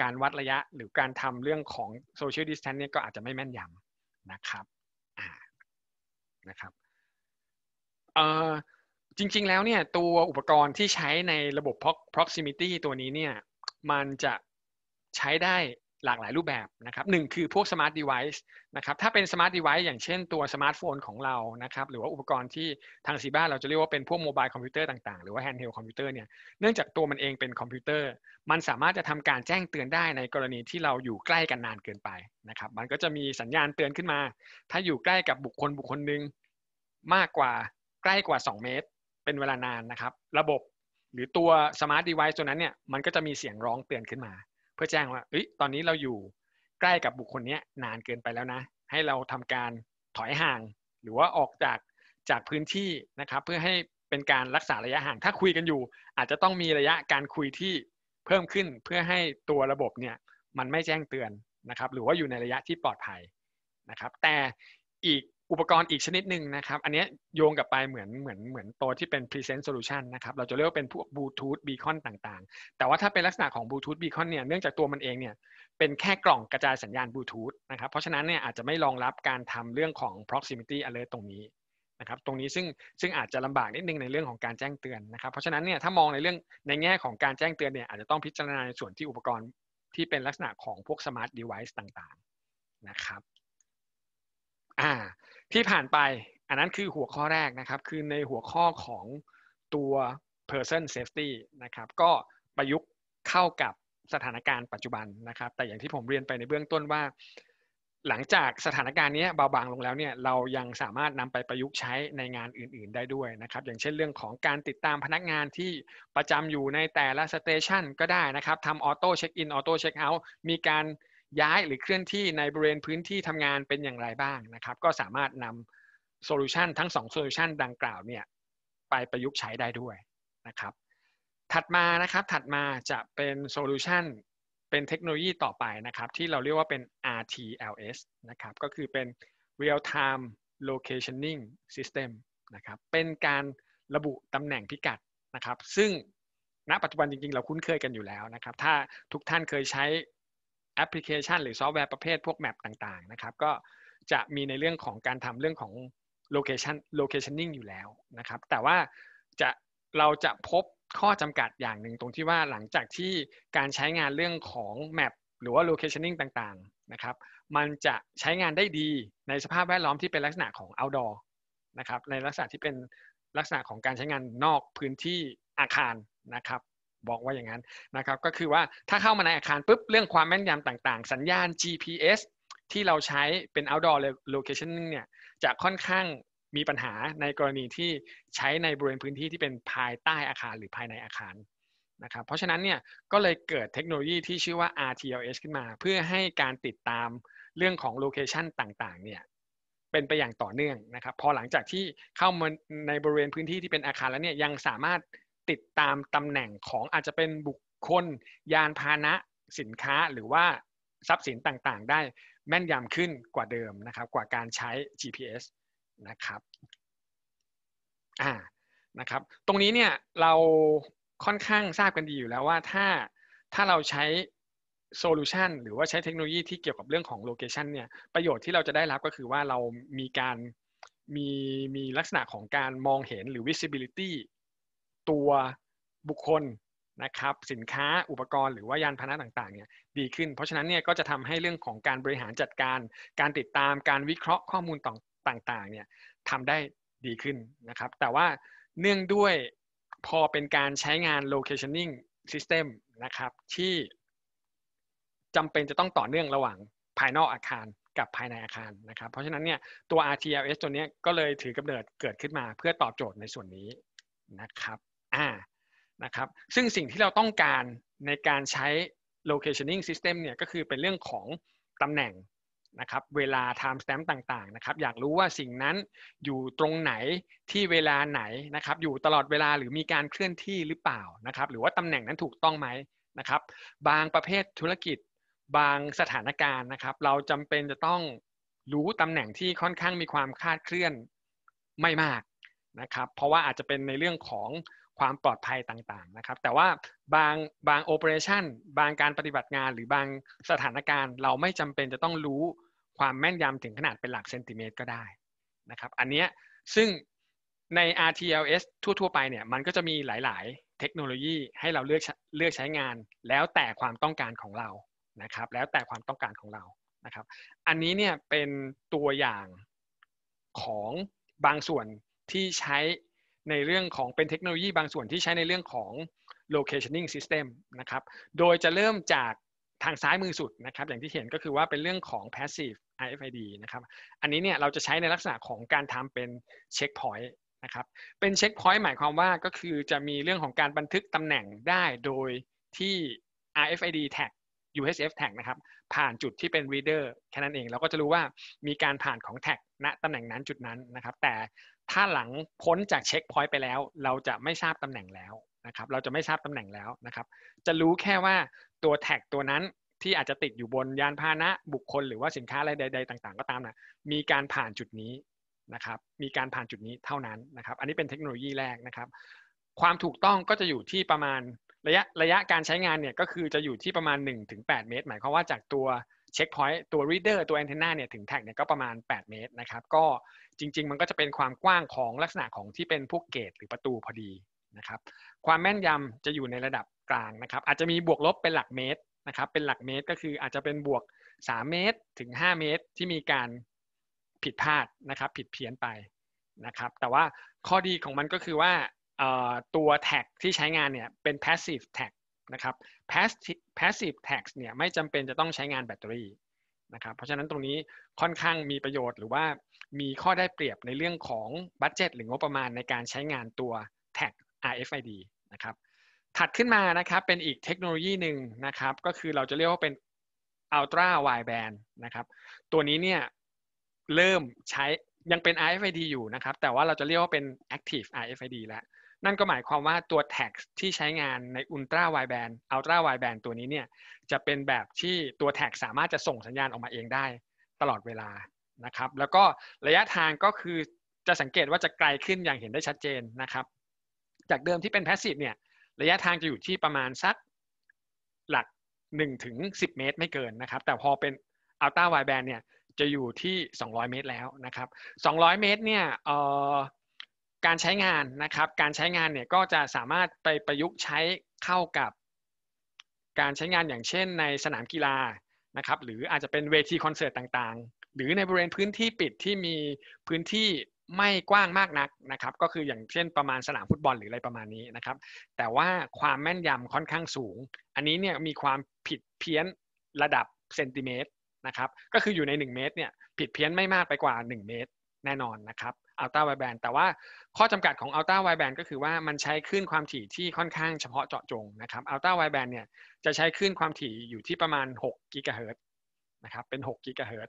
การวัดระยะหรือการทำเรื่องของ social d i s t a n c i n g เนี่ยก็อาจจะไม่แม่นยำนะครับนะครับเอ่อจริงๆ แล้วเนี่ยตัวอุปกรณ์ที่ใช้ในระบบ proximity ตัวนี้เนี่ยมันจะใช้ได้หลากหลายรูปแบบนะครับหนึ่งคือพวก smart device นะครับถ้าเป็น smart device อย่างเช่นตัวสมาร์ทโฟนของเรานะครับหรือว่าอุปกรณ์ที่ทางซีบ้าเราจะเรียกว่าเป็นพวกโมบายคอมพิวเตอร์ต่างๆหรือว่า handheld คอมพิวเตอร์เนี่ยเนื่องจากตัวมันเองเป็นคอมพิวเตอร์มันสามารถจะทำการแจ้งเตือนได้ในกรณีที่เราอยู่ใกล้กันนานเกินไปนะครับมันก็จะมีสัญญาณเตือนขึ้นมา ถ้าอยู่ใกล้กับบุคคลบุคคลหนึ่งมากกว่าใกล้กว่า 2 เมตรเป็นเวลานานนะครับระบบหรือตัวสมาร์ทดเไวซ์ตัวนั้นเนี่ยมันก็จะมีเสียงร้องเตือนขึ้นมา เพื่อแจ้งว่าเอ้ยตอนนี้เราอยู่ใกล้กับบุคคลนี้นานเกินไปแล้วนะ ให้เราทำการถอยห่าง หรือว่าออกจากจากพื้นที่นะครับเพื่อให้เป็นการรักษาระยะห่าง ถ้าคุยกันอยู่อาจจะต้องมีระยะการคุยที่เพิ่มขึ้น เพื่อให้ตัวระบบเนี่ยมันไม่แจ้งเตือนนะครับหรือว่าอยู่ในระยะที่ปลอดภัยนะครับ แต่อีกอุปกรณ์อีกชนิดหนึ่งนะครับ อันนี้โยงกับไปเหมือนเหมือนเหมือนตัวที่เป็น Present Solution นะครับ เราจะเรียกว่าเป็นพวกบลูทูธบีคอนต่างๆ แต่ว่าถ้าเป็นลักษณะของบลูทูธบีคอนเนี่ยเนื่องจากตัวมันเองเนี่ย เป็นแค่กล่องกระจายสัญญาณบลูทูธนะครับ เพราะฉะนั้นเนี่ยอาจจะไม่รองรับการทำเรื่องของ proximity alert ตรงนี้ นะครับ ตรงนี้ซึ่งซึ่งอาจจะลำบากนิดนึงในเรื่องของการแจ้งเตือนนะครับ เพราะฉะนั้นเนี่ยถ้ามองในเรื่องในแง่ของการแจ้งเตือนเนี่ยอาจจะต้องพิจารณาในส่วนที่อุปกรณ์ที่เป็นลักษณะของพวก smart device ต่างๆนะครับอ่าที่ผ่านไปอันนั้นคือหัวข้อแรกนะครับ คือในหัวข้อของตัว person safety นะครับก็ประยุกต์เข้ากับสถานการณ์ปัจจุบันนะครับ แต่อย่างที่ผมเรียนไปในเบื้องต้นว่า หลังจากสถานการณ์นี้เบาบางลงแล้วเนี่ย เรายังสามารถนำไปประยุกต์ใช้ในงานอื่นๆได้ด้วยนะครับ อย่างเช่นเรื่องของการติดตามพนักงานที่ประจำอยู่ในแต่ละสเตชันก็ได้นะครับทำออโต้เช็คอินออโต้เช็คเอาท์มีการย้าย หรือเคลื่อนที่ในบริเวณพื้นที่ทำงานเป็นอย่างไรบ้างนะครับก็สามารถนำโซลูชันทั้ง2โซลูชันดังกล่าวเนี่ยไปประยุกต์ใช้ได้ด้วยนะครับถัดมานะครับถัดมาจะเป็นโซลูชันเป็นเทคโนโลยีต่อไปนะครับที่เราเรียกว่าเป็น RTLS นะครับก็คือเป็น Real Time Locationing System นะครับเป็นการระบุตำแหน่งพิกัดนะครับซึ่งณปัจจุบันจริงๆ เราคุ้นเคยกันอยู่แล้วนะครับถ้าทุกท่านเคยใช้แอปพลิเคชันหรือซอฟต์แวร์ประเภทพวกแมปต่าง ๆนะครับ ก็จะมีในเรื่องของการทำเรื่องของโลเคชันโลเคชันนิ่งอยู่แล้วนะครับ แต่ว่าจะเราจะพบข้อจำกัดอย่างหนึ่งตรงที่ว่าหลังจากที่การใช้งานเรื่องของแมปหรือว่าโลเคชันนิ่งต่างๆนะครับ มันจะใช้งานได้ดีในสภาพแวดล้อมที่เป็นลักษณะของ outdoor นะครับในลักษณะที่เป็นลักษณะของการใช้งานนอกพื้นที่อาคารนะครับบอกว่าอย่างนั้นนะครับก็คือว่าถ้าเข้ามาในอาคารปุ๊บเรื่องความแม่นยำต่าง ๆ สัญญาณ GPS ที่เราใช้เป็น outdoor location เนี่ย จะค่อนข้างมีปัญหาในกรณีที่ใช้ในบริเวณพื้นที่ที่เป็นภายใต้อาคารหรือภายในอาคารนะครับเพราะฉะนั้นเนี่ยก็เลยเกิดเทคโนโลยีที่ชื่อว่า RTLS ขึ้นมา เพื่อให้การติดตามเรื่องของโลเคชันต่างๆเนี่ยเป็นไปอย่างต่อเนื่องนะครับพอหลังจากที่เข้ามาในบริเวณพื้นที่ที่เป็นอาคารแล้วเนี่ยยังสามารถติดตามตำแหน่งของอาจจะเป็นบุคคลยานพาหนะสินค้าหรือว่าทรัพย์สินต่างๆ ได้แม่นยำขึ้นกว่าเดิมนะครับ กว่าการใช้ GPS นะครับอ่านะครับตรงนี้เนี่ยเราค่อนข้างทราบกันดีอยู่แล้วว่าถ้าถ้าเราใช้โซลูชันหรือว่าใช้เทคโนโลยีที่เกี่ยวกับเรื่องของโลเคชันเนี่ยประโยชน์ที่เราจะได้รับก็คือว่าเรามีการมีมีลักษณะของการมองเห็นหรือ visibility ตัวบุคคลนะครับ สินค้าอุปกรณ์หรือว่ายานพาหนะต่างๆเนี่ยดีขึ้น เพราะฉะนั้นเนี่ยก็จะทำให้เรื่องของการบริหารจัดการ การติดตามการวิเคราะห์ข้อมูลต่างๆเนี่ยทำได้ดีขึ้นนะครับ แต่ว่าเนื่องด้วยพอเป็นการใช้งาน locationing system นะครับ ที่จำเป็นจะต้องต่อเนื่องระหว่างภายนอกอาคารกับภายในอาคารนะครับเพราะฉะนั้นเนี่ยตัว RTLS ตัวนี้ก็เลยถือกำเนิดเกิดขึ้นมา เพื่อตอบโจทย์ในส่วนนี้นะครับอ่า นะครับ ซึ่งสิ่งที่เราต้องการในการใช้ locationing system เนี่ยก็คือเป็นเรื่องของตำแหน่งนะครับ เวลา time stamp ต่างๆนะครับ อยากรู้ว่าสิ่งนั้นอยู่ตรงไหนที่เวลาไหนนะครับ อยู่ตลอดเวลาหรือมีการเคลื่อนที่หรือเปล่านะครับ หรือว่าตำแหน่งนั้นถูกต้องไหมนะครับ บางประเภทธุรกิจ บางสถานการณ์นะครับ เราจำเป็นจะต้องรู้ตำแหน่งที่ค่อนข้างมีความคาดเคลื่อนไม่มากนะครับ เพราะว่าอาจจะเป็นในเรื่องของความปลอดภัยต่าง ๆ นะครับ แต่ว่าบางบางโอเปอเรชันบางการปฏิบัติงาน หรือบางสถานการณ์ เราไม่จำเป็นจะต้องรู้ความแม่นยำถึงขนาดเป็นหลักเซนติเมตรก็ได้ นะครับ อันนี้ซึ่งใน RTLS ทั่ว ๆ ไปเนี่ย มันก็จะมีหลายๆ เทคโนโลยีให้เราเลือกเลือกใช้งาน แล้วแต่ความต้องการของเรา นะครับ แล้วแต่ความต้องการของเรา นะครับอันนี้เนี่ยเป็นตัวอย่างของบางส่วนที่ใช้ในเรื่องของเป็นเทคโนโลยีบางส่วนที่ใช้ในเรื่องของ locationing system นะครับ โดยจะเริ่มจากทางซ้ายมือสุดนะครับ อย่างที่เห็นก็คือว่าเป็นเรื่องของ passive RFID นะครับอันนี้เนี่ยเราจะใช้ในลักษณะของการทำเป็น checkpoint นะครับเป็นเช็คพอยต์หมายความว่าก็คือจะมีเรื่องของการบันทึกตำแหน่งได้โดยที่ RFID tag UHF tag นะครับผ่านจุดที่เป็น reader แค่นั้นเองเราก็จะรู้ว่ามีการผ่านของ tag ณตำแหน่งนั้นจุดนั้นนะครับ แต่ถ้าหลังพ้นจากเช็คพอยต์ไปแล้ว เราจะไม่ทราบตำแหน่งแล้วนะครับเราจะไม่ทราบตำแหน่งแล้วนะครับ จะรู้แค่ว่าตัวแท็กตัวนั้นที่อาจจะติดอยู่บนยานพาหนะบุคคล หรือว่าสินค้าอะไรใดๆต่างๆ ก็ตามนะ มีการผ่านจุดนี้นะครับมีการผ่านจุดนี้เท่านั้นนะครับอันนี้เป็นเทคโนโลยีแรกนะครับ ความถูกต้องก็จะอยู่ที่ประมาณระยะระยะการใช้งานเนี่ยก็คือจะอยู่ที่ประมาณ 1-8 เมตร หมายความว่าจากตัวเช็คพอยต์ตัวรีเดอร์ตัวแอนเทนนาเนี่ยถึงแท็กเนี่ยก็ประมาณ 8 เมตรนะครับ ก็จริงๆ มันก็จะเป็นความกว้างของลักษณะของที่เป็นพวกเกตหรือประตูพอดีนะครับความแม่นยำจะอยู่ในระดับกลางนะครับ อาจจะมีบวกลบเป็นหลักเมตรนะครับเป็นหลักเมตรก็คืออาจจะเป็นบวก 3 เมตรถึง 5 เมตรที่มีการผิดพลาดนะครับ ผิดเพี้ยนไปนะครับ แต่ว่าข้อดีของมันก็คือว่าตัวแท็กที่ใช้งานเนี่ยเป็น passive tag นะครับ passive passive tax เนี่ยไม่จำเป็นจะต้องใช้งานแบตเตอรี่นะครับ เพราะฉะนั้นตรงนี้ค่อนข้างมีประโยชน์หรือว่ามีข้อได้เปรียบในเรื่องของบัตเจตหรืองบประมาณในการใช้งานตัว tag RFID นะครับ ถัดขึ้นมานะครับเป็นอีกเทคโนโลยีหนึ่งนะครับก็คือเราจะเรียกว่าเป็น Ultra Wideband นะครับ ตัวนี้เนี่ยเริ่มใช้ยังเป็น RFID อยู่นะครับแต่ว่าเราจะเรียกว่าเป็น Active RFID แล้วนั่นก็หมายความว่าตัวแท็กที่ใช้งานในอุลตราไวแบนอัลตราไวแบนตัวนี้เนี่ย จะเป็นแบบที่ตัวแท็กสามารถจะส่งสัญญาณออกมาเองได้ตลอดเวลานะครับ แล้วก็ระยะทางก็คือจะสังเกตว่าจะไกลขึ้นอย่างเห็นได้ชัดเจนนะครับ จากเดิมที่เป็นแพสซีฟเนี่ย ระยะทางจะอยู่ที่ประมาณสักหลัก1ถึง10 เมตรไม่เกินนะครับ แต่พอเป็นอัลตราไวแบนเนี่ยจะอยู่ที่ 200 เมตรแล้วนะครับ200 เมตรเนี่ยเออการใช้งานนะครับ การใช้งานเนี่ยก็จะสามารถไปประยุกต์ใช้เข้ากับ การใช้งานอย่างเช่นในสนามกีฬานะครับหรืออาจจะเป็นเวทีคอนเสิร์ตต่าง ๆ หรือในบริเวณพื้นที่ปิดที่มีพื้นที่ไม่กว้างมากนักนะครับ ก็คืออย่างเช่นประมาณสนามฟุตบอลหรืออะไรประมาณนี้นะครับ แต่ว่าความแม่นยำค่อนข้างสูง อันนี้เนี่ยมีความผิดเพี้ยนระดับเซนติเมตรนะครับ ก็คืออยู่ใน 1 เมตรเนี่ยผิดเพี้ยนไม่มากไปกว่า 1 เมตรแน่นอนนะครับอัลตราไวแบนแต่ว่าข้อจำกัดของอัลตราไวแบนก็คือว่ามันใช้คลื่นความถี่ที่ค่อนข้างเฉพาะเจาะจงนะครับอัลตราไวแบนเนี่ยจะใช้คลื่นความถี่อยู่ที่ประมาณ6กิกะเฮิรตนะครับเป็น6กิกะเฮิรต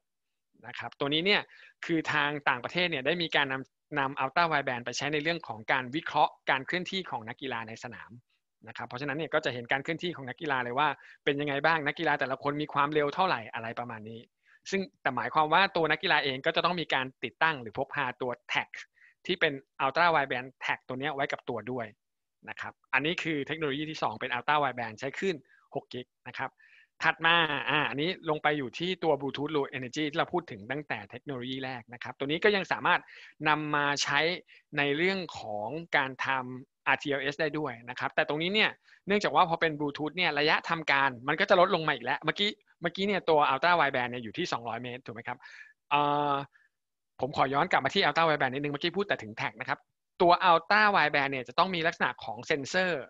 นะครับตัวนี้เนี่ยคือทางต่างประเทศเนี่ยได้มีการนำนำอัลตราไวแบนไปใช้ในเรื่องของการวิเคราะห์ การเคลื่อนที่ของนักกีฬาในสนามนะครับเพราะฉะนั้นเนี่ยก็จะเห็นการเคลื่อนที่ของนักกีฬาเลยว่า เป็นยังไงบ้างนักกีฬาแต่ละคนมีความเร็วเท่าไหร่อะไรประมาณนี้ซึ่งแต่หมายความว่าตัวนักกีฬาเองก็จะต้องมีการติดตั้ง หรือพกพาตัวแท็กที่เป็น ultra าไว e บ a n แท็กตัวนี้ไว้กับตัวด้วยนะครับ อันนี้คือเทคโนโลยีที่ 2 เป็นอัลตราไวแบน n d ใช้ขึ้น6กิกนะครับ ถัดมาอ่าอันนี้ลงไปอยู่ที่ตัวบลูทูธ o ูเอเน e n e r ที่เราพูดถึงตั้งแต่เทคโนโลยีแรกนะครับ ตัวนี้ก็ยังสามารถนำมาใช้ในเรื่องของการทำ RTLS ได้ด้วยนะครับแต่ตรงนี้เนี่ยเนื่องจากว่าพอเป็นบลูทูธเนี่ยระยะทำการมันก็จะลดลงมาอีกแล้วเมื่อกี้เมื่อกี้เนี่ยตัวอัลตราไวแบนเนี่ยอยู่ที่ 200เมตรถูกไหมครับ ผมขอย้อนกลับมาที่อัลตราไวแบนนิดนึงเมื่อกี้พูดแต่ถึงแท็กนะครับ ตัวอัลตราไวแบนเนี่ยจะต้องมีลักษณะของเซนเซอร์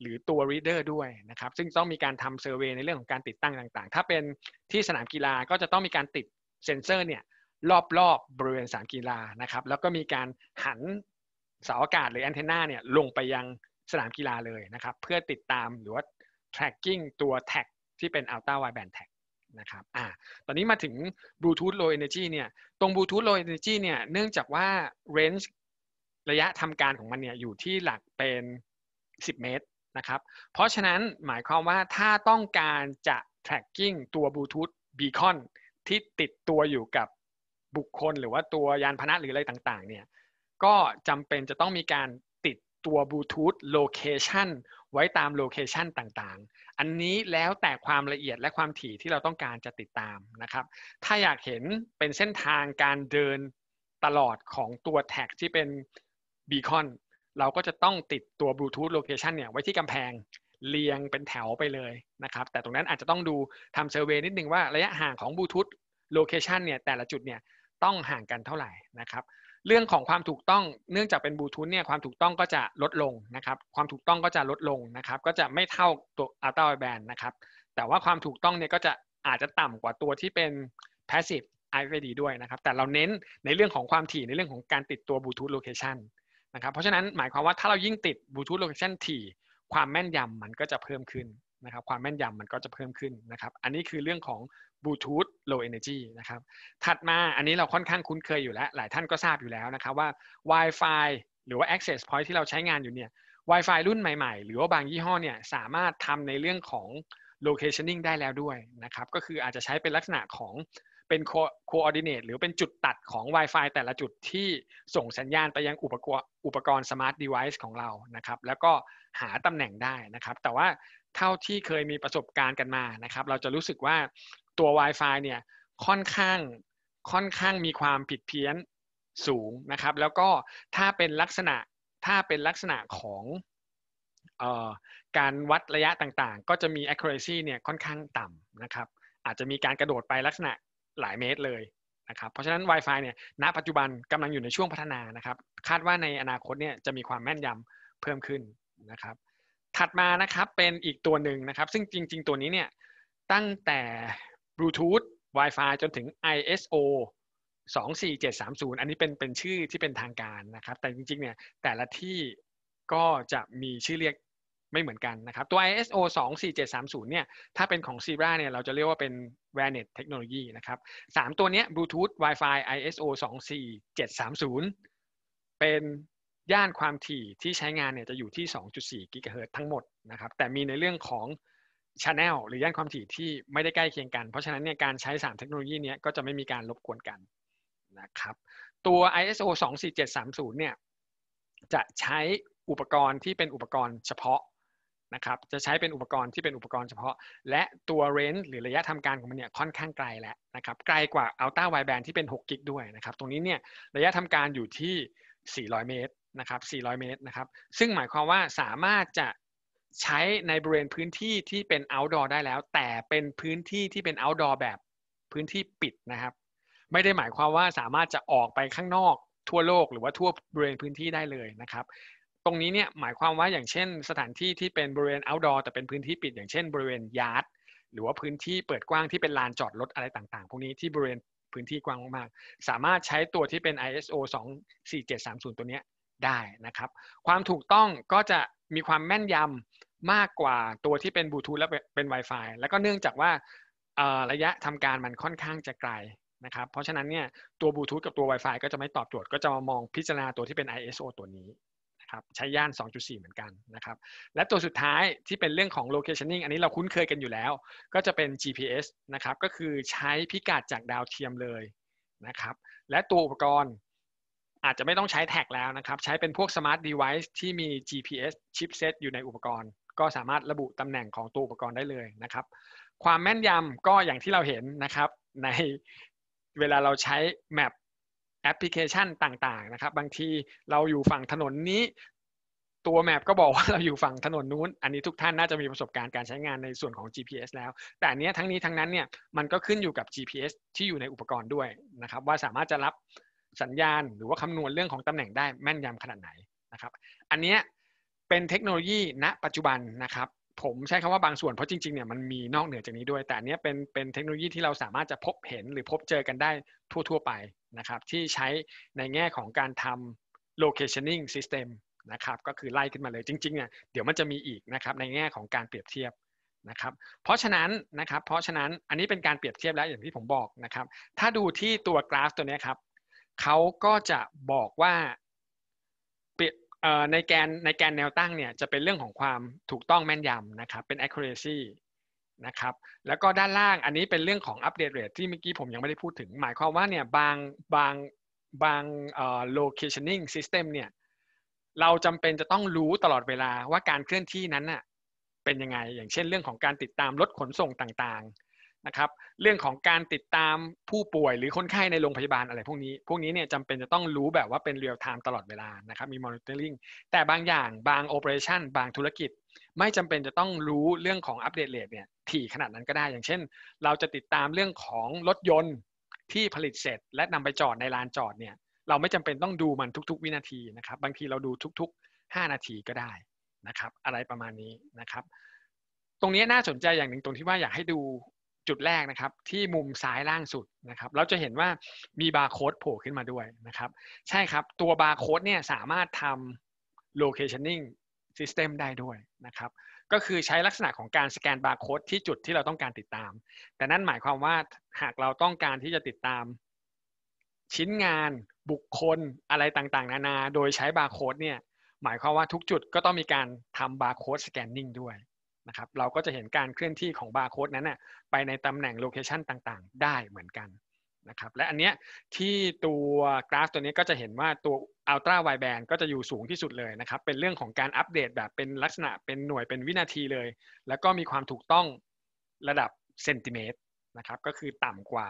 หรือตัวรีเดอร์ด้วยนะครับ ซึ่งต้องมีการทำเซอร์เวยในเรื่องของการติดตั้งต่างๆ ถ้าเป็นที่สนามกีฬาก็จะต้องมีการติดเซนเซอร์เนี่ยรอบๆบบริเวณสนามกีฬานะครับ แล้วก็มีการหันเสาอากาศหรือแอนเทนนาเนี่ยลงไปยังสนามกีฬาเลยนะครับ เพื่อติดตามหรือว่า tracking ตัวแท็กที่เป็นอัลตราไวแบนแท็กนะครับ อ่า ตอนนี้มาถึง Bluetooth Low Energy เนี่ย ตรง Bluetooth Low Energy เนี่ย เนื่องจากว่า range ระยะทำการของมันเนี่ยอยู่ที่หลักเป็น 10 เมตรนะครับ เพราะฉะนั้นหมายความว่าถ้าต้องการจะ tracking ตัว Bluetooth beacon ที่ติดตัวอยู่กับบุคคลหรือว่าตัวยานพาหนะหรืออะไรต่างๆ เนี่ย ก็จำเป็นจะต้องมีการติดตัว Bluetooth Location ไว้ตามโลเคชันต่างๆ อันนี้แล้วแต่ความละเอียดและความถี่ที่เราต้องการจะติดตามนะครับ ถ้าอยากเห็นเป็นเส้นทางการเดินตลอดของตัวแท็กที่เป็นบีคอน เราก็จะต้องติดตัวบลูทูธโลเคชันเนี่ยไว้ที่กำแพงเรียงเป็นแถวไปเลยนะครับ แต่ตรงนั้นอาจจะต้องดูทำเซอร์เวยนิดนึงว่าระยะห่างของบลูทูธโลเคชันเนี่ยแต่ละจุดเนี่ยต้องห่างกันเท่าไหร่นะครับเรื่องของความถูกต้องเนื่องจากเป็นบลูทูธเนี่ยความถูกต้องก็จะลดลงนะครับ ความถูกต้องก็จะลดลงนะครับก็จะไม่เท่าตัวอัลตร้าไวแบนนะครับแต่ว่าความถูกต้องเนี่ยก็จะอาจจะต่ำกว่าตัวที่เป็น passive IVD ด้วยนะครับ แต่เราเน้นในเรื่องของความถี่ในเรื่องของการติดตัวบลูทูธโลเคชันนะครับเพราะฉะนั้นหมายความว่าถ้าเรายิ่งติดบลูทูธโลเคชันถี่ ความแม่นยำมันก็จะเพิ่มขึ้นนะครับความแม่นยำมันก็จะเพิ่มขึ้นนะครับอันนี้คือเรื่องของบลูทูธ l o เ e อ e r จีนะครับ ถัดมา อันนี้เราค่อนข้างคุ้นเคยอยู่แล้ว หลายท่านก็ทราบอยู่แล้วนะครับว่า Wi-Fi หรือว่า access point ที่เราใช้งานอยู่เนี่ย Wi-Fi รุ่นใหม่ๆ หรือว่าบางยี่ห้อเนี่ย สามารถทำในเรื่องของ locationing ได้แล้วด้วยนะครับ ก็คืออาจจะใช้เป็นลักษณะของเป็น coordinate หรือเป็นจุดตัดของ Wi-Fi แต่ละจุดที่ส่งสัญญาณไปยังอุปกรณ์อุปกรณ์ smart device ของเรา นะครับ แล้วก็หาตำแหน่งได้นะครับ แต่ว่าเท่าที่เคยมีประสบการณ์กันมานะครับ เราจะรู้สึกว่าตัว Wi-Fi เนี่ยค่อนข้างค่อนข้างมีความผิดเพี้ยนสูงนะครับ แล้วก็ถ้าเป็นลักษณะถ้าเป็นลักษณะของการวัดระยะต่างๆ ก็จะมี accuracy เนี่ยค่อนข้างต่ำนะครับ อาจจะมีการกระโดดไปลักษณะหลายเมตรเลยนะครับ เพราะฉะนั้น Wi-Fi เนี่ยณปัจจุบันกำลังอยู่ในช่วงพัฒนานะครับ คาดว่าในอนาคตเนี่ยจะมีความแม่นยำเพิ่มขึ้นนะครับถัดมานะครับเป็นอีกตัวหนึ่งนะครับ ซึ่งจริง ๆ ตัวนี้เนี่ยตั้งแต่บลูทูธ Wi-Fi จนถึง ISO 24730 อันนี้เป็นเป็นชื่อที่เป็นทางการนะครับ แต่จริง ๆเนี่ยแต่ละที่ก็จะมีชื่อเรียกไม่เหมือนกันนะครับ ตัว ISO 24730เนี่ยถ้าเป็นของ Zebra เนี่ยเราจะเรียกว่าเป็น w a n e t Technology นะครับ3ตัวนี้ Bluetooth Wi-Fi ISO 24730เป็นย่านความถี่ที่ใช้งานเนี่ยจะอยู่ที่ 2.4 กิกะเฮิรตซ์ทั้งหมดนะครับแต่มีในเรื่องของชาแนลหรือย่านความถี่ที่ไม่ได้ใกล้เคียงกัน เพราะฉะนั้นเนี่ยการใช้3เทคโนโลยีนี้ก็จะไม่มีการรบกวนกันนะครับตัว ISO 24730 เนี่ยจะใช้อุปกรณ์ที่เป็นอุปกรณ์เฉพาะนะครับจะใช้เป็นอุปกรณ์ที่เป็นอุปกรณ์เฉพาะ และตัวเรนจ์หรือระยะทำการของมันเนี่ยค่อนข้างไกลแล้วนะครับไกลกว่าอัลต้าไวแบนที่เป็น 6 กิกด้วยนะครับตรงนี้เนี่ยระยะทำการอยู่ที่ 400 เมตรนะครับ 400 เมตร นะครับ ซึ่งหมายความว่าสามารถจะใช้ในบริเวณพื้นที่ที่เป็น outdoor ได้แล้ว แต่เป็นพื้นที่ที่เป็น outdoor แบบพื้นที่ปิด นะครับ ไม่ได้หมายความว่าสามารถจะออกไปข้างนอกทั่วโลกหรือว่าทั่วบริเวณพื้นที่ได้เลย นะครับ ตรงนี้เนี่ยหมายความว่าอย่างเช่น สถานที่ที่เป็นบริเวณ outdoor แต่เป็นพื้นที่ปิด อย่างเช่น บริเวณยาร์ดหรือว่าพื้นที่เปิดกว้างที่เป็นลานจอดรถอะไรต่างๆ พวกนี้ที่บริเวณพื้นที่กว้างมากๆ สามารถใช้ตัวที่เป็น ISO 24730 ตัวนี้ได้นะครับ ความถูกต้องก็จะมีความแม่นยำมากกว่าตัวที่เป็นบลูทูธและเป็น Wi-Fi แล้วก็เนื่องจากว่าระยะทำการมันค่อนข้างจะไกลนะครับเพราะฉะนั้นเนี่ย ตัวบลูทูธกับตัว Wi-Fi ก็จะไม่ตอบโจทย์ก็จะมามองพิจารณาตัวที่เป็น ISO ตัวนี้ครับใช้ย่าน 2.4 เหมือนกันนะครับ และตัวสุดท้ายที่เป็นเรื่องของ locationing อันนี้เราคุ้นเคยกันอยู่แล้ว ก็จะเป็น GPS นะครับก็คือใช้พิกัดจากดาวเทียมเลยนะครับและตัวอุปกรณ์อาจจะไม่ต้องใช้แท็กแล้วนะครับ ใช้เป็นพวกสร์ a เดเวิร์สที่มี GPS ชิปเซตอยู่ในอุปกรณ์ ก็สามารถระบุตำแหน่งของตัวอุปกรณ์ได้เลยนะครับ ความแม่นยำก็อย่างที่เราเห็นนะครับ ในเวลาเราใช้ map แอปพลิเคชันต่าง ๆ นะครับ บางทีเราอยู่ฝั่งถนนนี้ ตัวแมปก็บอกว่าเราอยู่ฝั่งถนนนู้น อันนี้ทุกท่านน่าจะมีประสบการณ์การใช้งานในส่วนของ GPS แล้ว แต่เนี้ยทั้งนี้ทั้งนั้นเนี่ย มันก็ขึ้นอยู่กับ GPS ที่อยู่ในอุปกรณ์ด้วยนะครับ ว่าสามารถจะรับสัญญาณหรือว่าคำนวณเรื่องของตำแหน่งได้แม่นยำขนาดไหนนะครับ อันนี้เป็นเทคโนโลยีณปัจจุบันนะครับ ผมใช้คำว่าบางส่วนเพราะจริงๆเนี่ยมันมีนอกเหนือจากนี้ด้วย แต่อันนี้เป็นเป็นเทคโนโลยีที่เราสามารถจะพบเห็นหรือพบเจอกันได้ทั่วๆไปนะครับ ที่ใช้ในแง่ของการทำ locationing system นะครับก็คือไล่ขึ้นมาเลยจริงๆเนี่ยเดี๋ยวมันจะมีอีกนะครับในแง่ของการเปรียบเทียบนะครับเพราะฉะนั้นนะครับเพราะฉะนั้นอันนี้เป็นการเปรียบเทียบแล้วอย่างที่ผมบอกนะครับถ้าดูที่ตัวกราฟ ตัวนี้ครับเขาก็จะบอกว่าในแกนในแกนแนวตั้งเนี่ยจะเป็นเรื่องของความถูกต้องแม่นยำนะครับ เป็น accuracy นะครับ แล้วก็ด้านล่างอันนี้เป็นเรื่องของอัปเดตเรทที่เมื่อกี้ผมยังไม่ได้พูดถึง หมายความว่าเนี่ยบางบางบาง locationing system เนี่ย เราจำเป็นจะต้องรู้ตลอดเวลาว่าการเคลื่อนที่นั้นน่ะเป็นยังไง อย่างเช่นเรื่องของการติดตามรถขนส่งต่าง ๆนะครับเรื่องของการติดตามผู้ป่วยหรือคนไข้ในโรงพยาบาลอะไรพวกนี้ พวกนี้เนี่ยจำเป็นจะต้องรู้แบบว่าเป็นเรียลไทม์ตลอดเวลานะครับมีมอนิเตอร์ลิงแต่บางอย่างบางโอเปอเรชันบางธุรกิจ ไม่จำเป็นจะต้องรู้เรื่องของอัปเดตเลทเนี่ยถี่ขนาดนั้นก็ได้ อย่างเช่นเราจะติดตามเรื่องของรถยนต์ที่ผลิตเสร็จและนำไปจอดในลานจอดเนี่ยเราไม่จำเป็นต้องดูมันทุกๆวินาทีนะครับ บางทีเราดูทุกๆ 5 นาทีก็ได้นะครับอะไรประมาณนี้นะครับตรงนี้น่าสนใจอย่างหนึ่งตรงที่ว่าอยากให้ดูจุดแรกนะครับที่มุมซ้ายล่างสุดนะครับเราจะเห็นว่ามีบาร์โค้ดโผล่ขึ้นมาด้วยนะครับใช่ครับตัวบาร์โค้ดเนี่ยสามารถทำโลเคชันนิ่งซิสเต็มได้ด้วยนะครับก็คือใช้ลักษณะของการสแกนบาร์โค้ดที่จุดที่เราต้องการติดตาม แต่นั่นหมายความว่าหากเราต้องการที่จะติดตามชิ้นงาน บุคคลอะไรต่างๆ นานา โดยใช้บาร์โค้ดเนี่ยหมายความว่าทุกจุดก็ต้องมีการทำบาร์โค้ดสแกนนิ่งด้วยะครับเราก็จะเห็นการเคลื่อนที่ของบาร์โค้ดนั้นนะไปในตำแหน่งโลเคชันต่างๆ ได้เหมือนกันนะครับและอันเนี้ยที่ตัวกราฟ ตัวนี้ก็จะเห็นว่าตัวอัลตราไวแบนก็จะอยู่สูงที่สุดเลยนะครับเป็นเรื่องของการอัปเดตแบบเป็นลักษณะเป็นหน่วยเป็นวินาทีเลย แล้วก็มีความถูกต้องระดับเซนติเมตรนะครับก็คือต่ำกว่า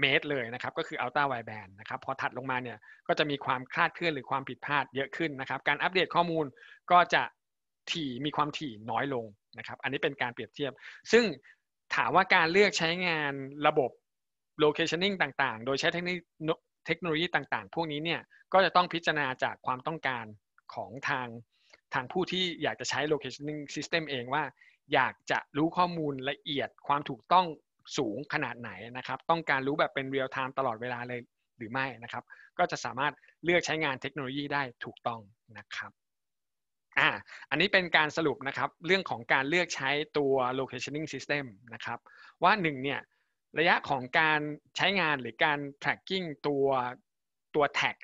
เมตรเลยนะครับ ก็คืออัลตราไวแบนนะครับพอถัดลงมาเนี่ยก็จะมีความคลาดเคลื่อนหรือความผิดพลาดเยอะขึ้นนะครับการอัปเดตข้อมูลก็จะถี่มีความถี่น้อยลงนะครับ อันนี้เป็นการเปรียบเทียบ ซึ่งถามว่าการเลือกใช้งานระบบโลเคชันนิ่งต่างๆ โดยใช้เทคโนโลยีต่าง ๆ พวกนี้เนี่ย ก็จะต้องพิจารณาจากความต้องการของทาง ทางผู้ที่อยากจะใช้ลเคชันนิ่งซิสเต็มเองว่าอยากจะรู้ข้อมูลละเอียดความถูกต้องสูงขนาดไหนนะครับ ต้องการรู้แบบเป็นเรียลไทม์ตลอดเวลาเลยหรือไม่นะครับ ก็จะสามารถเลือกใช้งานเทคโนโลยีได้ถูกต้องนะครับอ่าอันนี้เป็นการสรุปนะครับเรื่องของการเลือกใช้ตัว locationing system นะครับ ว่าหนึ่งเนี่ยระยะของการใช้งานหรือการ tracking ตัวตัว tag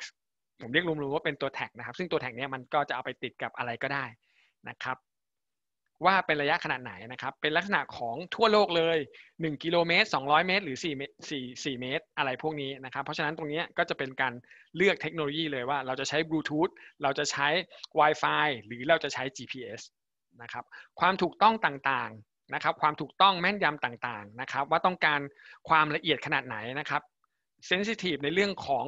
ผมเรียกรวมๆว่าเป็นตัว tag นะครับ ซึ่งตัว tag เนี่ยมันก็จะเอาไปติดกับอะไรก็ได้นะครับว่าเป็นระยะขนาดไหนนะครับ เป็นลักษณะของทั่วโลกเลย 1กิโลเมตร200 เมตร หรือ4เมตร4 4เมตร อะไรพวกนี้นะครับ เพราะฉะนั้นตรงนี้ก็จะเป็นการเลือกเทคโนโลยีเลยว่าเราจะใช้บลูทูธ เราจะใช้ Wi-Fi หรือเราจะใช้ GPS นะครับ ความถูกต้องต่างๆนะครับ ความถูกต้องแม่นยำต่างๆนะครับ ว่าต้องการความละเอียดขนาดไหนนะครับเซนซิทีฟในเรื่องของ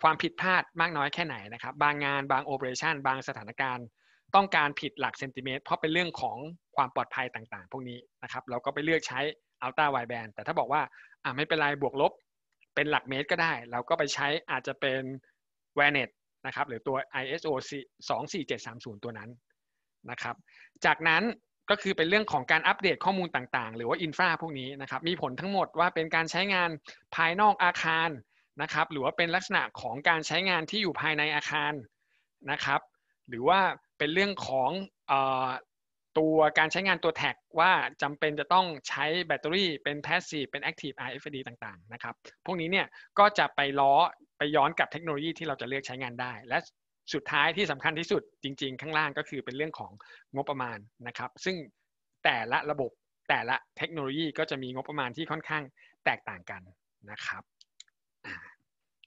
ความผิดพลาดมากน้อยแค่ไหนนะครับบางงาน บางโอเปอเรชันบางสถานการณ์ต้องการผิดหลักเซนติเมตรเพราะเป็นเรื่องของความปลอดภัยต่างๆ พวกนี้นะครับ เราก็ไปเลือกใช้อัลต้าไวแบนแต่ถ้าบอกว่าอ่าไม่เป็นไรบวกลบเป็นหลักเมตรก็ได้ เราก็ไปใช้อาจจะเป็นแนเน็ตนะครับหรือตัว ISO 24730 ตัวนั้นนะครับ จากนั้นก็คือเป็นเรื่องของการอัปเดตข้อมูลต่างๆ หรือว่าอินฟราพวกนี้นะครับ มีผลทั้งหมดว่าเป็นการใช้งานภายนอกอาคารนะครับหรือว่าเป็นลักษณะของการใช้งานที่อยู่ภายในอาคารนะครับ หรือว่าเป็นเรื่องของตัวการใช้งานตัวแท็กว่าจำเป็นจะต้องใช้แบตเตอรี่เป็นแพสซีฟเป็นแอคทีฟ RFID ต่างๆนะครับ พวกนี้เนี่ยก็จะไปล้อไปย้อนกับเทคโนโลยีที่เราจะเลือกใช้งานได้ และสุดท้ายที่สำคัญที่สุดจริงๆข้างล่างก็คือเป็นเรื่องของงบประมาณนะครับ ซึ่งแต่ละระบบแต่ละเทคโนโลยีก็จะมีงบประมาณที่ค่อนข้างแตกต่างกันนะครับ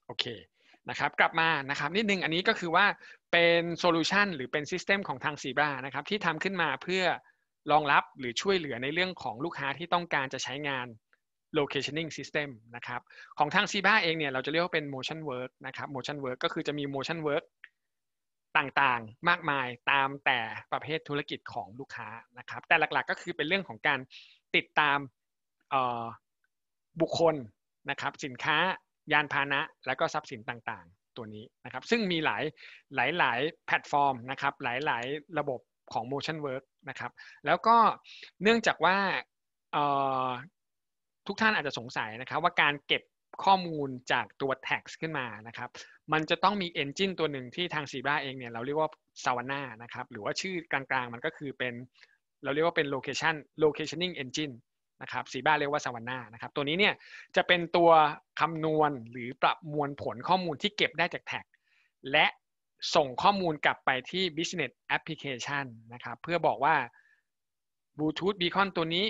โอเคนะครับกลับมานะครับนิดนึงอันนี้ก็คือว่าเป็นโซลูชันหรือเป็นซิสเต็มของทางซีบรานะครับที่ทำขึ้นมาเพื่อรองรับหรือช่วยเหลือในเรื่องของลูกค้าที่ต้องการจะใช้งาน locationing system นะครับของทางซีบ r าเองเนี่ยเราจะเรียกว่าเป็น motion work นะครับ motion work ก็คือจะมี motion work ต่างๆ มากมายตามแต่ประเภทธุรกิจของลูกค้านะครับแต่หลัก ๆก็คือเป็นเรื่องของการติดตามบุคคลนะครับสินค้ายานพาหนะแล้วก็ทรัพย์สินต่างๆ ตัวนี้นะครับ ซึ่งมีหลายหลายๆแพลตฟอร์มนะครับ หลายหลายระบบของ motion work นะครับ แล้วก็เนื่องจากว่าทุกท่านอาจจะสงสัยนะครับ ว่าการเก็บข้อมูลจากตัว tax ขึ้นมานะครับ มันจะต้องมี engine ตัวหนึ่งที่ทางซีบ้าเองเนี่ยเราเรียกว่า Savanna นะครับ หรือว่าชื่อกลาง ๆ มันก็คือเป็นเราเรียกว่าเป็น location locationing engine นะครับ สีบ้าเรียกว่าสวานา นะครับ ตัวนี้เนี่ยจะเป็นตัวคำนวณหรือประมวลผลข้อมูลที่เก็บได้จากแท็ก และส่งข้อมูลกลับไปที่ Business Application นะครับเพื่อบอกว่า Bluetooth Beacon ตัวนี้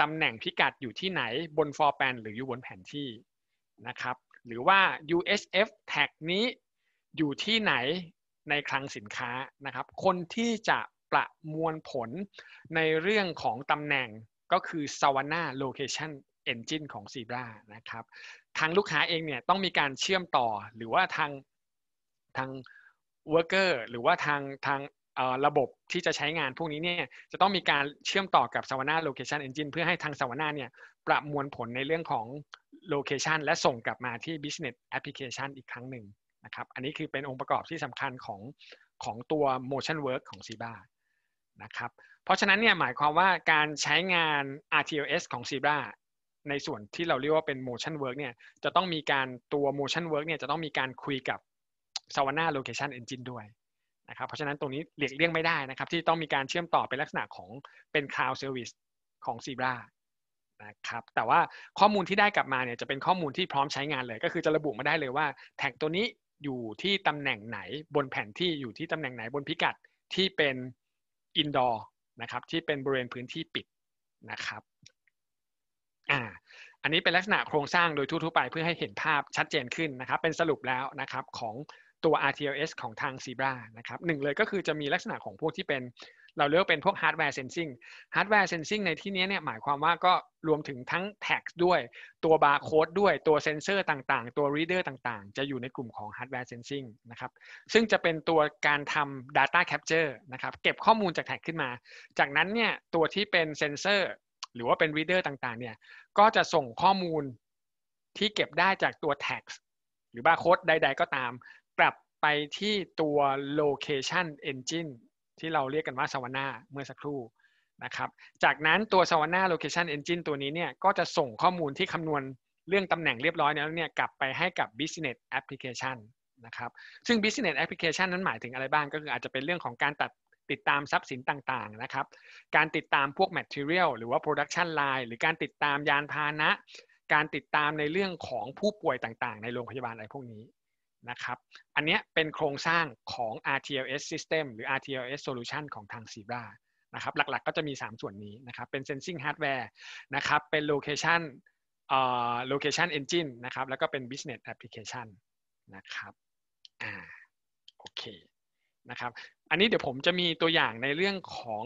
ตำแหน่งพิกัดอยู่ที่ไหนบนฟอร์แปนหรืออยู่บนแผนที่นะครับหรือว่า USF tag นี้อยู่ที่ไหนในคลังสินค้านะครับคนที่จะประมวลผลในเรื่องของตำแหน่งก็คือ Savanna Location Engine ของ Zebra นะครับ ทางลูกค้าเองเนี่ยต้องมีการเชื่อมต่อหรือว่าทางทาง Worker หรือว่าทางทางระบบที่จะใช้งานพวกนี้เนี่ยจะต้องมีการเชื่อมต่อกับ Savanna Location Engine เพื่อให้ทาง Savanna เนี่ยประมวลผลในเรื่องของ Location และส่งกลับมาที่ Business Application อีกครั้งหนึ่งนะครับ อันนี้คือเป็นองค์ประกอบที่สำคัญของของตัว Motion Work ของ Ziba นะครับเพราะฉะนั้นเนี่ยหมายความว่าการใช้งาน RTLS ของ Zebra ในส่วนที่เราเรียกว่าเป็น motion work เนี่ยจะต้องมีการตัว motion work เนี่ยจะต้องมีการคุยกับ Savanna location engine ด้วยนะครับเพราะฉะนั้นตรงนี้เลียกเลี่ยงไม่ได้นะครับ ที่ต้องมีการเชื่อมต่อเป็นลักษณะของเป็น cloud service ของ Zebra นะครับแต่ว่าข้อมูลที่ได้กลับมาเนี่ยจะเป็นข้อมูลที่พร้อมใช้งานเลย ก็คือจะระบุมาได้เลยว่า แท็กตัวนี้อยู่ที่ตำแหน่งไหนบนแผนที่อยู่ที่ตำแหน่งไหนบนพิกัดที่เป็น indoor นะครับที่เป็นบริเวณพื้นที่ปิดนะครับอ่าอันนี้เป็นลักษณะโครงสร้างโดยทั่วๆไปเพื่อให้เห็นภาพชัดเจนขึ้นนะครับ เป็นสรุปแล้วนะครับของตัว RTLS ของทาง Zebra นะครับหนึ่งเลยก็คือจะมีลักษณะของพวกที่เป็นเราเรียกเป็นพวกฮาร์ดแวร์เซนซิงฮาร์ดแวร์เซนซิงในที่นี้เนี่ยหมายความว่าก็รวมถึงทั้งแท็กด้วย ตัวบาร์โค้ดด้วย ตัวเซนเซอร์ต่างๆ ตัวรีเดอร์ต่างๆ จะอยู่ในกลุ่มของฮาร์ดแวร์เซนซิงนะครับ ซึ่งจะเป็นตัวการทำ Data Capture นะครับ เก็บข้อมูลจากแท็กขึ้นมา จากนั้นเนี่ยตัวที่เป็นเซนเซอร์หรือว่าเป็นรีเดอร์ต่างๆ เนี่ย ก็จะส่งข้อมูลที่เก็บได้จากตัวแท็กหรือบาร์โค้ดใด ๆก็ตาม กลับไปที่ตัว location engine ที่เราเรียกกันว่าสว v a n เมื่อสักครู่นะครับ จากนั้นตัวสว v a n n a Location Engine ตัวนี้เนี่ย ก็จะส่งข้อมูลที่คำนวณเรื่องตำแหน่งเรียบร้อยแล้วเนี่ยกลับไปให้กับ Business Application นะครับ ซึ่ง Business Application นั้นหมายถึงอะไรบ้างก็คืออาจจะเป็นเรื่องของการตัดติดตามทรัพย์สินต่าง ๆ นะครับ การติดตามพวก Material หรือว่า Production Line หรือการติดตามยานพาหนะ การติดตามในเรื่องของผู้ป่วยต่างๆในโรงพยาบาลอะไรพวกนี้นะครับ อันนี้เป็นโครงสร้างของ RTLS system หรือ RTLS solution ของทาง Zebra นะครับ หลักๆ ก็จะมี 3 ส่วนนี้นะครับ เป็น sensing hardware นะครับ เป็น location เอ่อ location engine นะครับ แล้วก็เป็น business application นะครับ อ่า โอเค นะครับ อันนี้เดี๋ยวผมจะมีตัวอย่างในเรื่องของ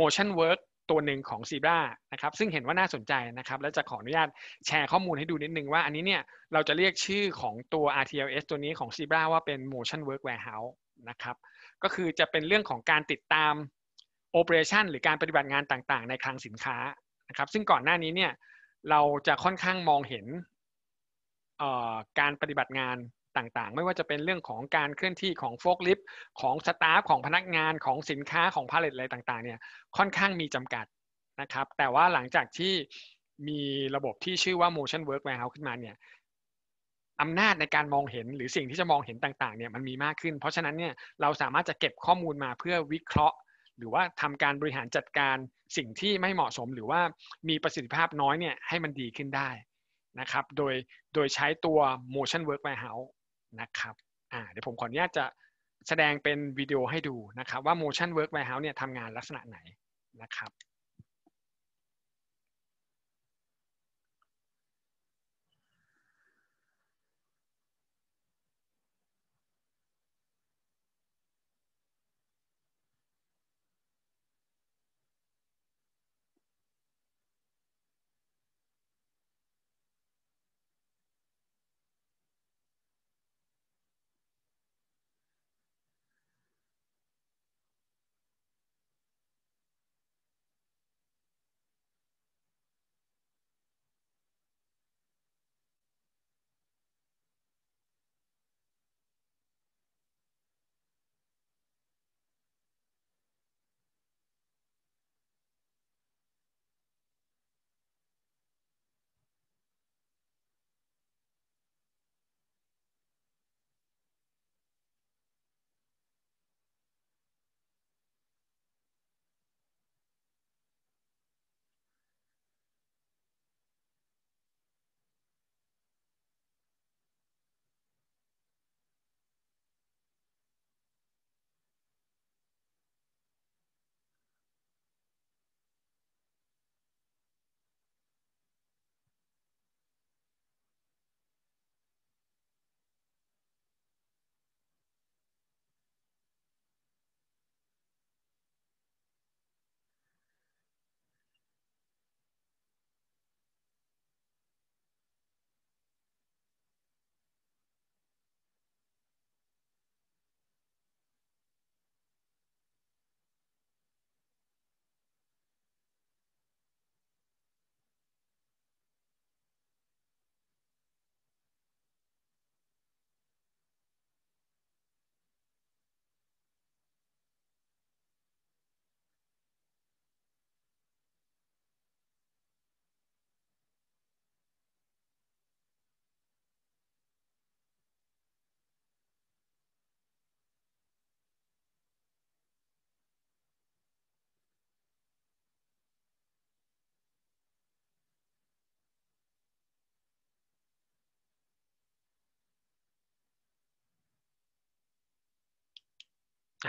motion work ตัวหนึ่งของซีบรานะครับ ซึ่งเห็นว่าน่าสนใจนะครับ แล้วจะขออนุญาตแชร์ข้อมูลให้ดูนิดนึงว่าอันนี้เนี่ย เราจะเรียกชื่อของตัว RTLS ตัวนี้ของซีบราว่าเป็น Motion Work Warehouse นะครับ ก็คือจะเป็นเรื่องของการติดตาม Operation หรือการปฏิบัติงานต่างๆในคลังสินค้า นะครับ ซึ่งก่อนหน้านี้เนี่ย เราจะค่อนข้างมองเห็นการปฏิบัติงานต่างๆไม่ว่าจะเป็นเรื่องของการเคลื่อนที่ของโฟกลิฟต์ของสตาฟของพนักงานของสินค้าของพาเลตอะไรต่าง ๆเนี่ยค่อนข้างมีจำกัดนะครับ แต่ว่าหลังจากที่มีระบบที่ชื่อว่า motion work warehouse ขึ้นมาเนี่ยอำนาจในการมองเห็นหรือสิ่งที่จะมองเห็นต่างๆเนี่ยมันมีมากขึ้น เพราะฉะนั้นเนี่ยเราสามารถจะเก็บข้อมูลมาเพื่อวิเคราะห์ หรือว่าทำการบริหารจัดการสิ่งที่ไม่เหมาะสมหรือว่ามีประสิทธิภาพน้อยเนี่ยให้มันดีขึ้นได้นะครับโดยโดยใช้ตัว motion work warehouse นะครับอ่าเดี๋ยวผมขออนุญาตจะแสดงเป็นวิดีโอให้ดูนะครับ ว่า motion work warehouse เนี่ยทำงานลักษณะไหนนะครับ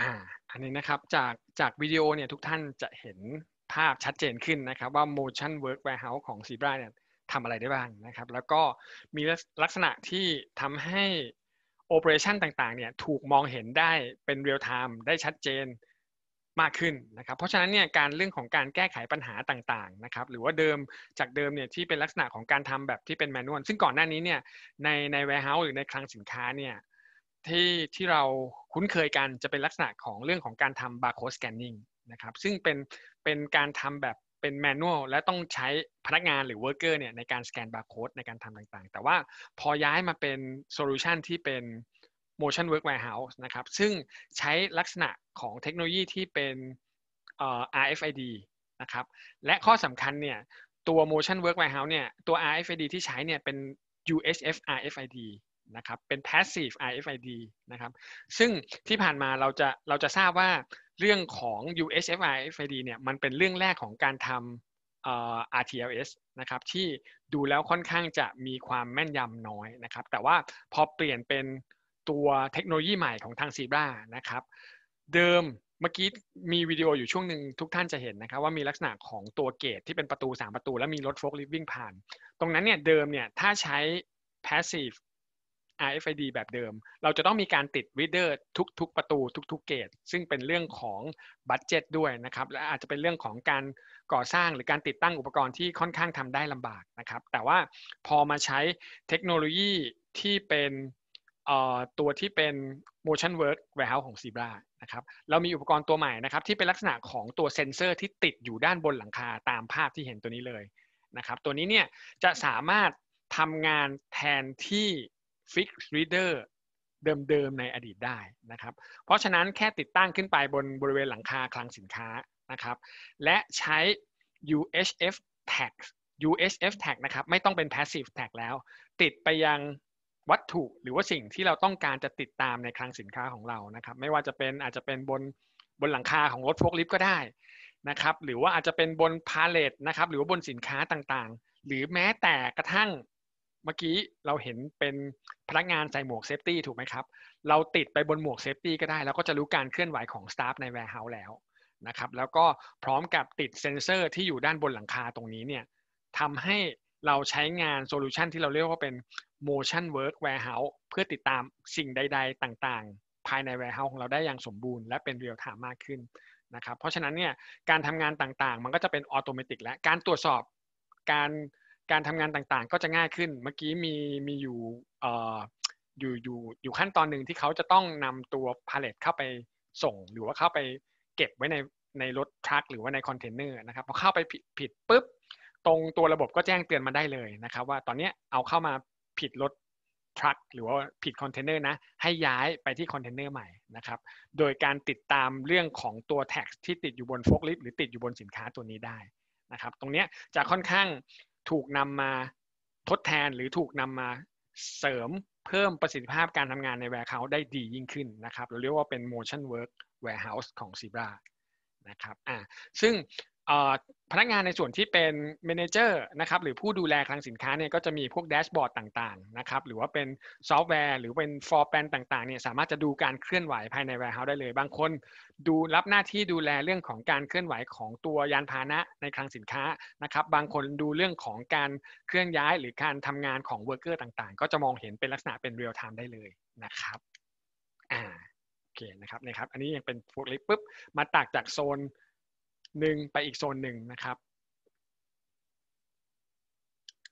อ่าอันนี้นะครับจากจากวิดีโอเนี่ย ทุกท่านจะเห็นภาพชัดเจนขึ้นนะครับ ว่า motion work warehouse ของ z ีบ r a เนี่ยทำอะไรได้บ้างนะครับ แล้วก็มีลักษณะที่ทำให้ operation ต่างๆ เนี่ยถูกมองเห็นได้เป็น real time ได้ชัดเจนมากขึ้นนะครับ เพราะฉะนั้นเนี่ย การเรื่องของการแก้ไขปัญหาต่าง ๆ นะครับ หรือว่าเดิมจากเดิมเนี่ย ที่เป็นลักษณะของการทำแบบที่เป็นแมนนวลซึ่งก่อนหน้านี้เนี่ยในใน warehouse หรือในคลังสินค้าเนี่ยที่ที่เราคุ้นเคยกันจะเป็นลักษณะของเรื่องของการทำบาร์โค้ดสแกนนิ่งนะครับซึ่งเป็นเป็นการทำแบบเป็นแมนนวลและต้องใช้พนักงานหรือเวิร์กเกอร์เนี่ยในการสแกนบาร์โค้ดในการทำต่างๆ แต่ว่าพอย้ายมาเป็นโซลูชันที่เป็น motion work warehouse นะครับซึ่งใช้ลักษณะของเทคโนโลยีที่เป็น RFID นะครับและข้อสำคัญเนี่ยตัว motion work warehouse เนี่ยตัว RFID ที่ใช้เนี่ยเป็น UHF RFID นะครับ เป็น passive RFID นะครับ ซึ่งที่ผ่านมาเราจะเราจะทราบว่าเรื่องของ UHF RFID เนี่ย มันเป็นเรื่องแรกของการทำ RTLS นะครับ ที่ดูแล้วค่อนข้างจะมีความแม่นยำน้อยนะครับ แต่ว่าพอเปลี่ยนเป็นตัวเทคโนโลยีใหม่ของทางซีบรานะครับ เดิมเมื่อกี้มีวิดีโออยู่ช่วงหนึ่งทุกท่านจะเห็นนะครับว่ามีลักษณะของตัวเกต ที่เป็นประตู 3 ประตูและมีรถโฟล์คลิฟวิ่งผ่าน ตรงนั้นเนี่ยเดิมเนี่ยถ้าใช้ passive RFID แบบเดิม เราจะต้องมีการติดวิดเดอร์ทุกๆประตู ทุกๆเกต ซึ่งเป็นเรื่องของบัตเจตด้วยนะครับ และอาจจะเป็นเรื่องของการก่อสร้างหรือการติดตั้งอุปกรณ์ที่ค่อนข้างทำได้ลำบากนะครับ แต่ว่าพอมาใช้เทคโนโลยีที่เป็นตัวที่เป็น motion work warehouse ของ Zebra นะครับ เรามีอุปกรณ์ตัวใหม่นะครับ ที่เป็นลักษณะของตัวเซ็นเซอร์ที่ติดอยู่ด้านบนหลังคาตามภาพที่เห็นตัวนี้เลยนะครับ ตัวนี้เนี่ยจะสามารถทำงานแทนที่ฟิกรีเดอร์เดิมๆในอดีตได้นะครับ เพราะฉะนั้นแค่ติดตั้งขึ้นไปบนบริเวณหลังคาคลังสินค้านะครับ และใช้ UHF tag UHF tag นะครับ ไม่ต้องเป็น passive tag แล้ว ติดไปยังวัตถุหรือว่าสิ่งที่เราต้องการจะติดตามในคลังสินค้าของเรานะครับ ไม่ว่าจะเป็นอาจจะเป็นบนบนหลังคาของรถพ์กลิฟต์ก็ได้นะครับ หรือว่าอาจจะเป็นบนพาเลตนะครับหรือว่าบนสินค้าต่างๆ หรือแม้แต่กระทั่งเมื่อกี้เราเห็นเป็นพนักงานใส่หมวกเซฟตี้ถูกไหมครับ เราติดไปบนหมวกเซฟตี้ก็ได้ แล้วก็จะรู้การเคลื่อนไหวของสตาฟในแวร์เฮาส์แล้วนะครับแล้วก็พร้อมกับติดเซ็นเซอร์ที่อยู่ด้านบนหลังคาตรงนี้เนี่ยทำให้เราใช้งานโซลูชันที่เราเรียกว่าเป็น motion work warehouse เพื่อติดตามสิ่งใด ๆต่าง ๆ ภายใน warehouse ของเราได้อย่างสมบูรณ์และเป็นเรียลไทม์มากขึ้นนะครับเพราะฉะนั้นเนี่ยการทำงานต่าง ๆ มันก็จะเป็นออโตเมติกและการตรวจสอบการการทำงานต่างๆ ก็จะง่ายขึ้น เมื่อกี้มีมีอยู่อยู่อยู่ อยู่ขั้นตอนหนึ่งที่เขาจะต้องนำตัวพาเลตเข้าไปส่ง หรือว่าเข้าไปเก็บไว้ในในรถทรัคหรือว่าในคอนเทนเนอร์นะครับพอเข้าไปผิดปุ๊บ ตรงตัวระบบก็แจ้งเตือนมาได้เลยนะครับ ว่าตอนนี้เอาเข้ามาผิดรถทรัคหรือว่าผิดคอนเทนเนอร์นะ ให้ย้ายไปที่คอนเทนเนอร์ใหม่นะครับ โดยการติดตามเรื่องของตัวแท็กที่ติดอยู่บนโฟล์คลิฟหรือ ติดอยู่บนสินค้าตัวนี้ได้นะครับ ตรงนี้จะค่อนข้างถูกนำมาทดแทนหรือถูกนำมาเสริมเพิ่มประสิทธิภาพการทำงานใน Warehouse ได้ดียิ่งขึ้นนะครับ เราเรียกว่าเป็น motion work warehouse ของ Zebra นะครับอ่าซึ่งพนักงานในส่วนที่เป็นเมนเจอร์นะครับหรือผู้ดูแลคลังสินค้าเนี่ยก็จะมีพวกแดชบอร์ดต่างๆนะครับหรือว่าเป็นซอฟต์แวร์หรือเป็นฟอร์แปนต่างๆเนี่ยสามารถจะดูการเคลื่อนไหวภายในแวร์เฮาส์ได้เลย บางคนดูรับหน้าที่ดูแลเรื่องของการเคลื่อนไหวของตัวยานพาหนะในคลังสินค้านะครับ บางคนดูเรื่องของการเคลื่อนย้ายหรือการทำงานของเวอร์เกอร์ต่างๆก็จะมองเห็นเป็นลักษณะเป็นเรียลไทม์ได้เลยนะครับอ่าโอเคนะครับนะครับอันนี้ยังเป็นพวกลิฟปุ๊บมาตากจากโซนหนึ่งไปอีกโซนหนึ่งนะครับ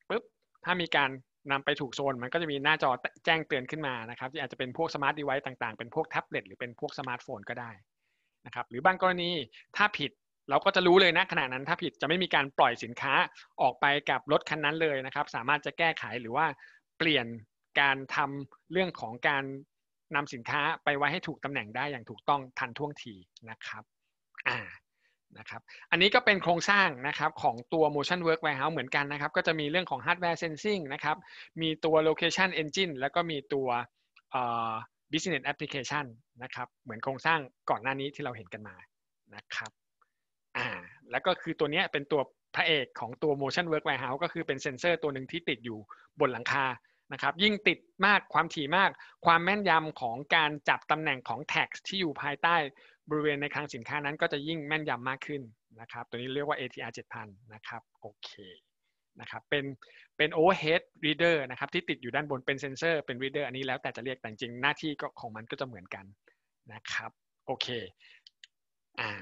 ปุ๊บถ้ามีการนำไปถูกโซน มันก็จะมีหน้าจอแจ้งเตือนขึ้นมานะครับที่อาจจะเป็นพวกสมาร์ทดีไว์ต่างๆ เป็นพวกแท็บเล็ตหรือเป็นพวกสมาร์ทโฟนก็ได้นะครับหรือบางกรณีถ้าผิดเราก็จะรู้เลยนะขณะนั้น ถ้าผิดจะไม่มีการปล่อยสินค้าออกไปกับรถคันนั้นเลยนะครับ สามารถจะแก้ไขหรือว่าเปลี่ยนการทำเรื่องของการนำสินค้าไปไว้ให้ถูกตำแหน่งได้อย่างถูกต้องทันท่วงทีนะครับ อ่านะครับ อันนี้ก็เป็นโครงสร้างนะครับของตัว motion work warehouse เหมือนกันนะครับ ก็จะมีเรื่องของ hardware sensing นะครับ มีตัว location engine แล้วก็มีตัว business application นะครับ เหมือนโครงสร้างก่อนหน้านี้ที่เราเห็นกันมา นะครับอ่าแล้วก็คือตัวนี้เป็นตัวพระเอกของตัว motion work warehouse ก็คือเป็นเซนเซอร์ตัวหนึ่งที่ติดอยู่บนหลังคา นะครับ ยิ่งติดมาก ความถี่มาก ความแม่นยำของการจับตำแหน่งของ tags ที่อยู่ภายใต้บริเวณในคลังสินค้านั้นก็จะยิ่งแม่นยำมากขึ้นนะครับ ตัวนี้เรียกว่า ATR 7000 นะครับโอเคนะครับเป็นเป็น overhead reader นะครับที่ติดอยู่ด้านบนเป็นเซนเซอร์เป็น reader อันนี้แล้วแต่จะเรียกแต่จริงหน้าที่ก็ของมันก็จะเหมือนกันนะครับโอเคอ่า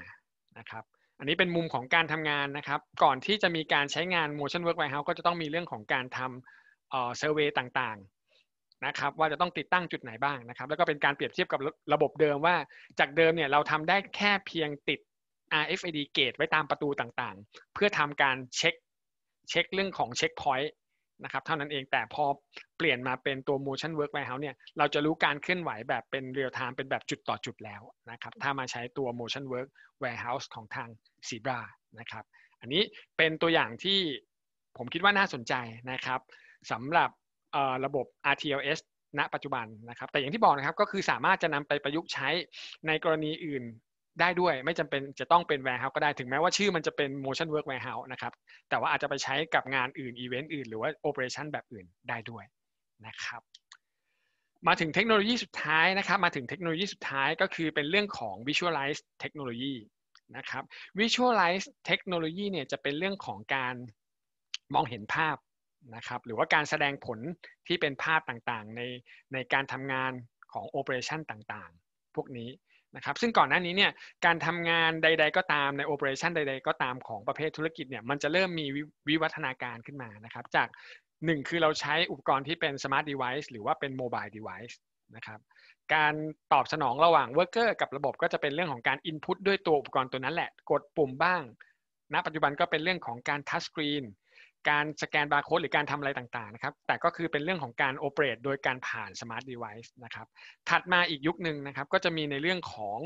นะครับ อันนี้เป็นมุมของการทำงานนะครับ ก่อนที่จะมีการใช้งาน motion work warehouse ก็จะต้องมีเรื่องของการทำเอ่อ survey ต่างๆนะครับว่าจะต้องติดตั้งจุดไหนบ้างนะครับแล้วก็เป็นการเปรียบเทียบกับระบบเดิมว่าจากเดิมเนี่ยเราทำได้แค่เพียงติด RFID gate ไว้ตามประตูต่างๆ เพื่อทำการเช็คเช็คเรื่องของเช็คพอยต์นะครับเท่านั้นเองแต่พอเปลี่ยนมาเป็นตัว motion work warehouse เนี่ยเราจะรู้การเคลื่อนไหวแบบเป็นเรียลไทม์เป็นแบบจุดต่อจุดแล้วนะครับถ้ามาใช้ตัว motion work warehouse ของทาง Zebra นะครับอันนี้เป็นตัวอย่างที่ผมคิดว่าน่าสนใจนะครับสำหรับระบบ RTLS ณ ปัจจุบันนะครับ แต่อย่างที่บอกนะครับ ก็คือสามารถจะนำไปประยุกต์ใช้ในกรณีอื่นได้ด้วย ไม่จำเป็นจะต้องเป็น warehouse ก็ได้ถึง แม้ว่าชื่อมันจะเป็น motion work warehouse นะครับ แต่ว่าอาจจะไปใช้กับงานอื่น event อื่น หรือว่า operation แบบอื่นได้ด้วยนะครับ มาถึงเทคโนโลยีสุดท้ายนะครับ มาถึงเทคโนโลยีสุดท้ายก็คือเป็นเรื่องของ visualize เทคโนโลยีนะครับ visualize เทคโนโลยีเนี่ยจะเป็นเรื่องของการมองเห็นภาพนะครับหรือว่าการแสดงผลที่เป็นภาพต่างๆในในการทำงานของโอเปอเรชันต่างๆ พวกนี้นะครับซึ่งก่อนหน้านี้เนี่ยการทำงานใดๆก็ตามในโอเปอเรชันใดๆก็ตามของประเภทธุรกิจเนี่ยมันจะเริ่มมีวิวัฒนาการขึ้นมานะครับจากหนึ่งคือเราใช้อุปกรณ์ที่เป็นสมาร์ทเดเวิ์หรือว่าเป็นโมบายเดเวิ์นะครับการตอบสนองระหว่างเวิร์กเกอร์กับระบบก็จะเป็นเรื่องของการอินพุตด้วยตัวอุปกรณ์ตัวนั้นแหละกดปุ่มบ้างณนะปัจจุบันก็เป็นเรื่องของการทัชสกรีนการสแกนบาร์โค้ดหรือการทำอะไรต่าง ๆ นะครับ แต่ก็คือเป็นเรื่องของการโอเปเรตโดยการผ่านสมาร์ทเดเวิ์นะครับ ถัดมาอีกยุคหนึ่งนะครับ ก็จะมีในเรื่องของ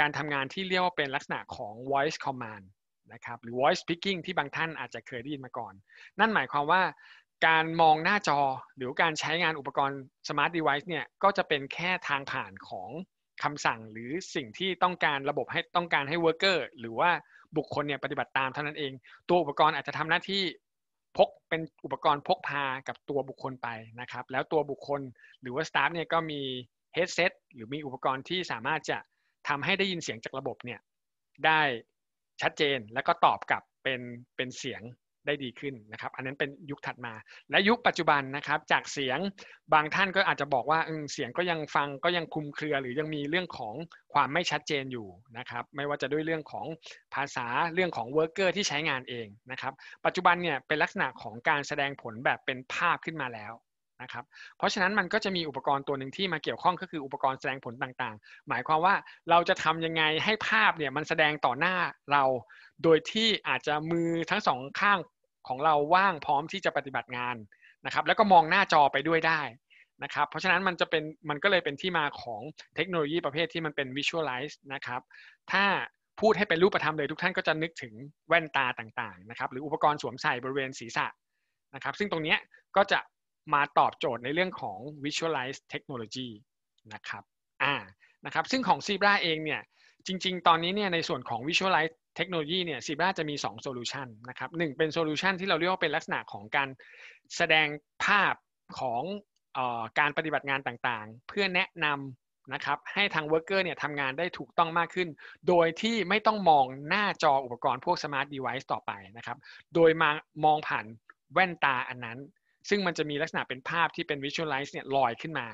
การทำงานที่เรียกว่าเป็นลักษณะของ voice command นะครับ หรือ voice picking ที่บางท่านอาจจะเคยได้ยินมาก่อน นั่นหมายความว่าการมองหน้าจอหรือการใช้งานอุปกรณ์สมาร์ทเดเวิ์เนี่ย ก็จะเป็นแค่ทางผ่านของคำสั่ง หรือสิ่งที่ต้องการระบบให้ต้องการให้เว r ร์ r เกอร์หรือว่าบุคคลเนี่ยปฏิบัติตามเท่านั้นเอง ตัวอุปกรณ์อาจจะทำหน้าที่พกเป็นอุปกรณ์พกพากับตัวบุคคลไปนะครับ แล้วตัวบุคคลหรือว่าสตาฟเนี่ยก็มีเฮดเซตหรือมีอุปกรณ์ที่สามารถจะทำให้ได้ยินเสียงจากระบบเนี่ยได้ชัดเจนแล้วก็ตอบกลับเป็นเป็นเสียงได้ดีขึ้นนะครับ อันนั้นเป็นยุคถัดมา และยุคปัจจุบันนะครับจากเสียงบางท่านก็อาจจะบอกว่าเสียงก็ยังฟังก็ยังคุมเครือ หรือยังมีเรื่องของความไม่ชัดเจนอยู่นะครับไม่ว่าจะด้วยเรื่องของภาษาเรื่องของเวิร์กเกอร์ที่ใช้งานเองนะครับปัจจุบันเนี่ยเป็นลักษณะของการแสดงผลแบบเป็นภาพขึ้นมาแล้วนะครับเพราะฉะนั้นมันก็จะมีอุปกรณ์ตัวหนึ่งที่มาเกี่ยวข้องก็คือ อุปกรณ์แสดงผลต่างๆ หมายความว่าเราจะทำยังไงให้ภาพเนี่ยมันแสดงต่อหน้าเราโดยที่อาจจะมือทั้งสองข้างของเราว่างพร้อมที่จะปฏิบัติงานนะครับแล้วก็มองหน้าจอไปด้วยได้นะครับเพราะฉะนั้นมันจะเป็นมันก็เลยเป็นที่มาของเทคโนโลยีประเภทที่มันเป็น visualize นะครับถ้าพูดให้เป็นรูปธรรมเลยทุกท่านก็จะนึกถึงแว่นตาต่างๆนะครับหรืออุปกรณ์สวมใส่บริเวณศีรษะนะครับซึ่งตรงนี้ก็จะมาตอบโจทย์ในเรื่องของ Visualize Technology นะครับอ่านะครับซึ่งของ Zebra เองเนี่ยจริงๆ ตอนนี้เนี่ยในส่วนของ Visualize Technology เนี่ย Zebra จะมี 2 Solution นะครับหนึ่งเป็น Solution ที่เราเรียกว่าเป็นลักษณะของการแสดงภาพของออการปฏิบัติงานต่างๆ เพื่อแนะนำนะครับให้ทางเวิร์กเกอร์เนี่ยทำงานได้ถูกต้องมากขึ้น โดยที่ไม่ต้องมองหน้าจออุปกรณ์พวกสมาร์ d เดเวิ์ต่อไปนะครับโดยมามองผ่านแว่นตาอันนั้นซึ่งมันจะมีลักษณะเป็นภาพที่เป็น visualize เนี่ยลอยขึ้นมา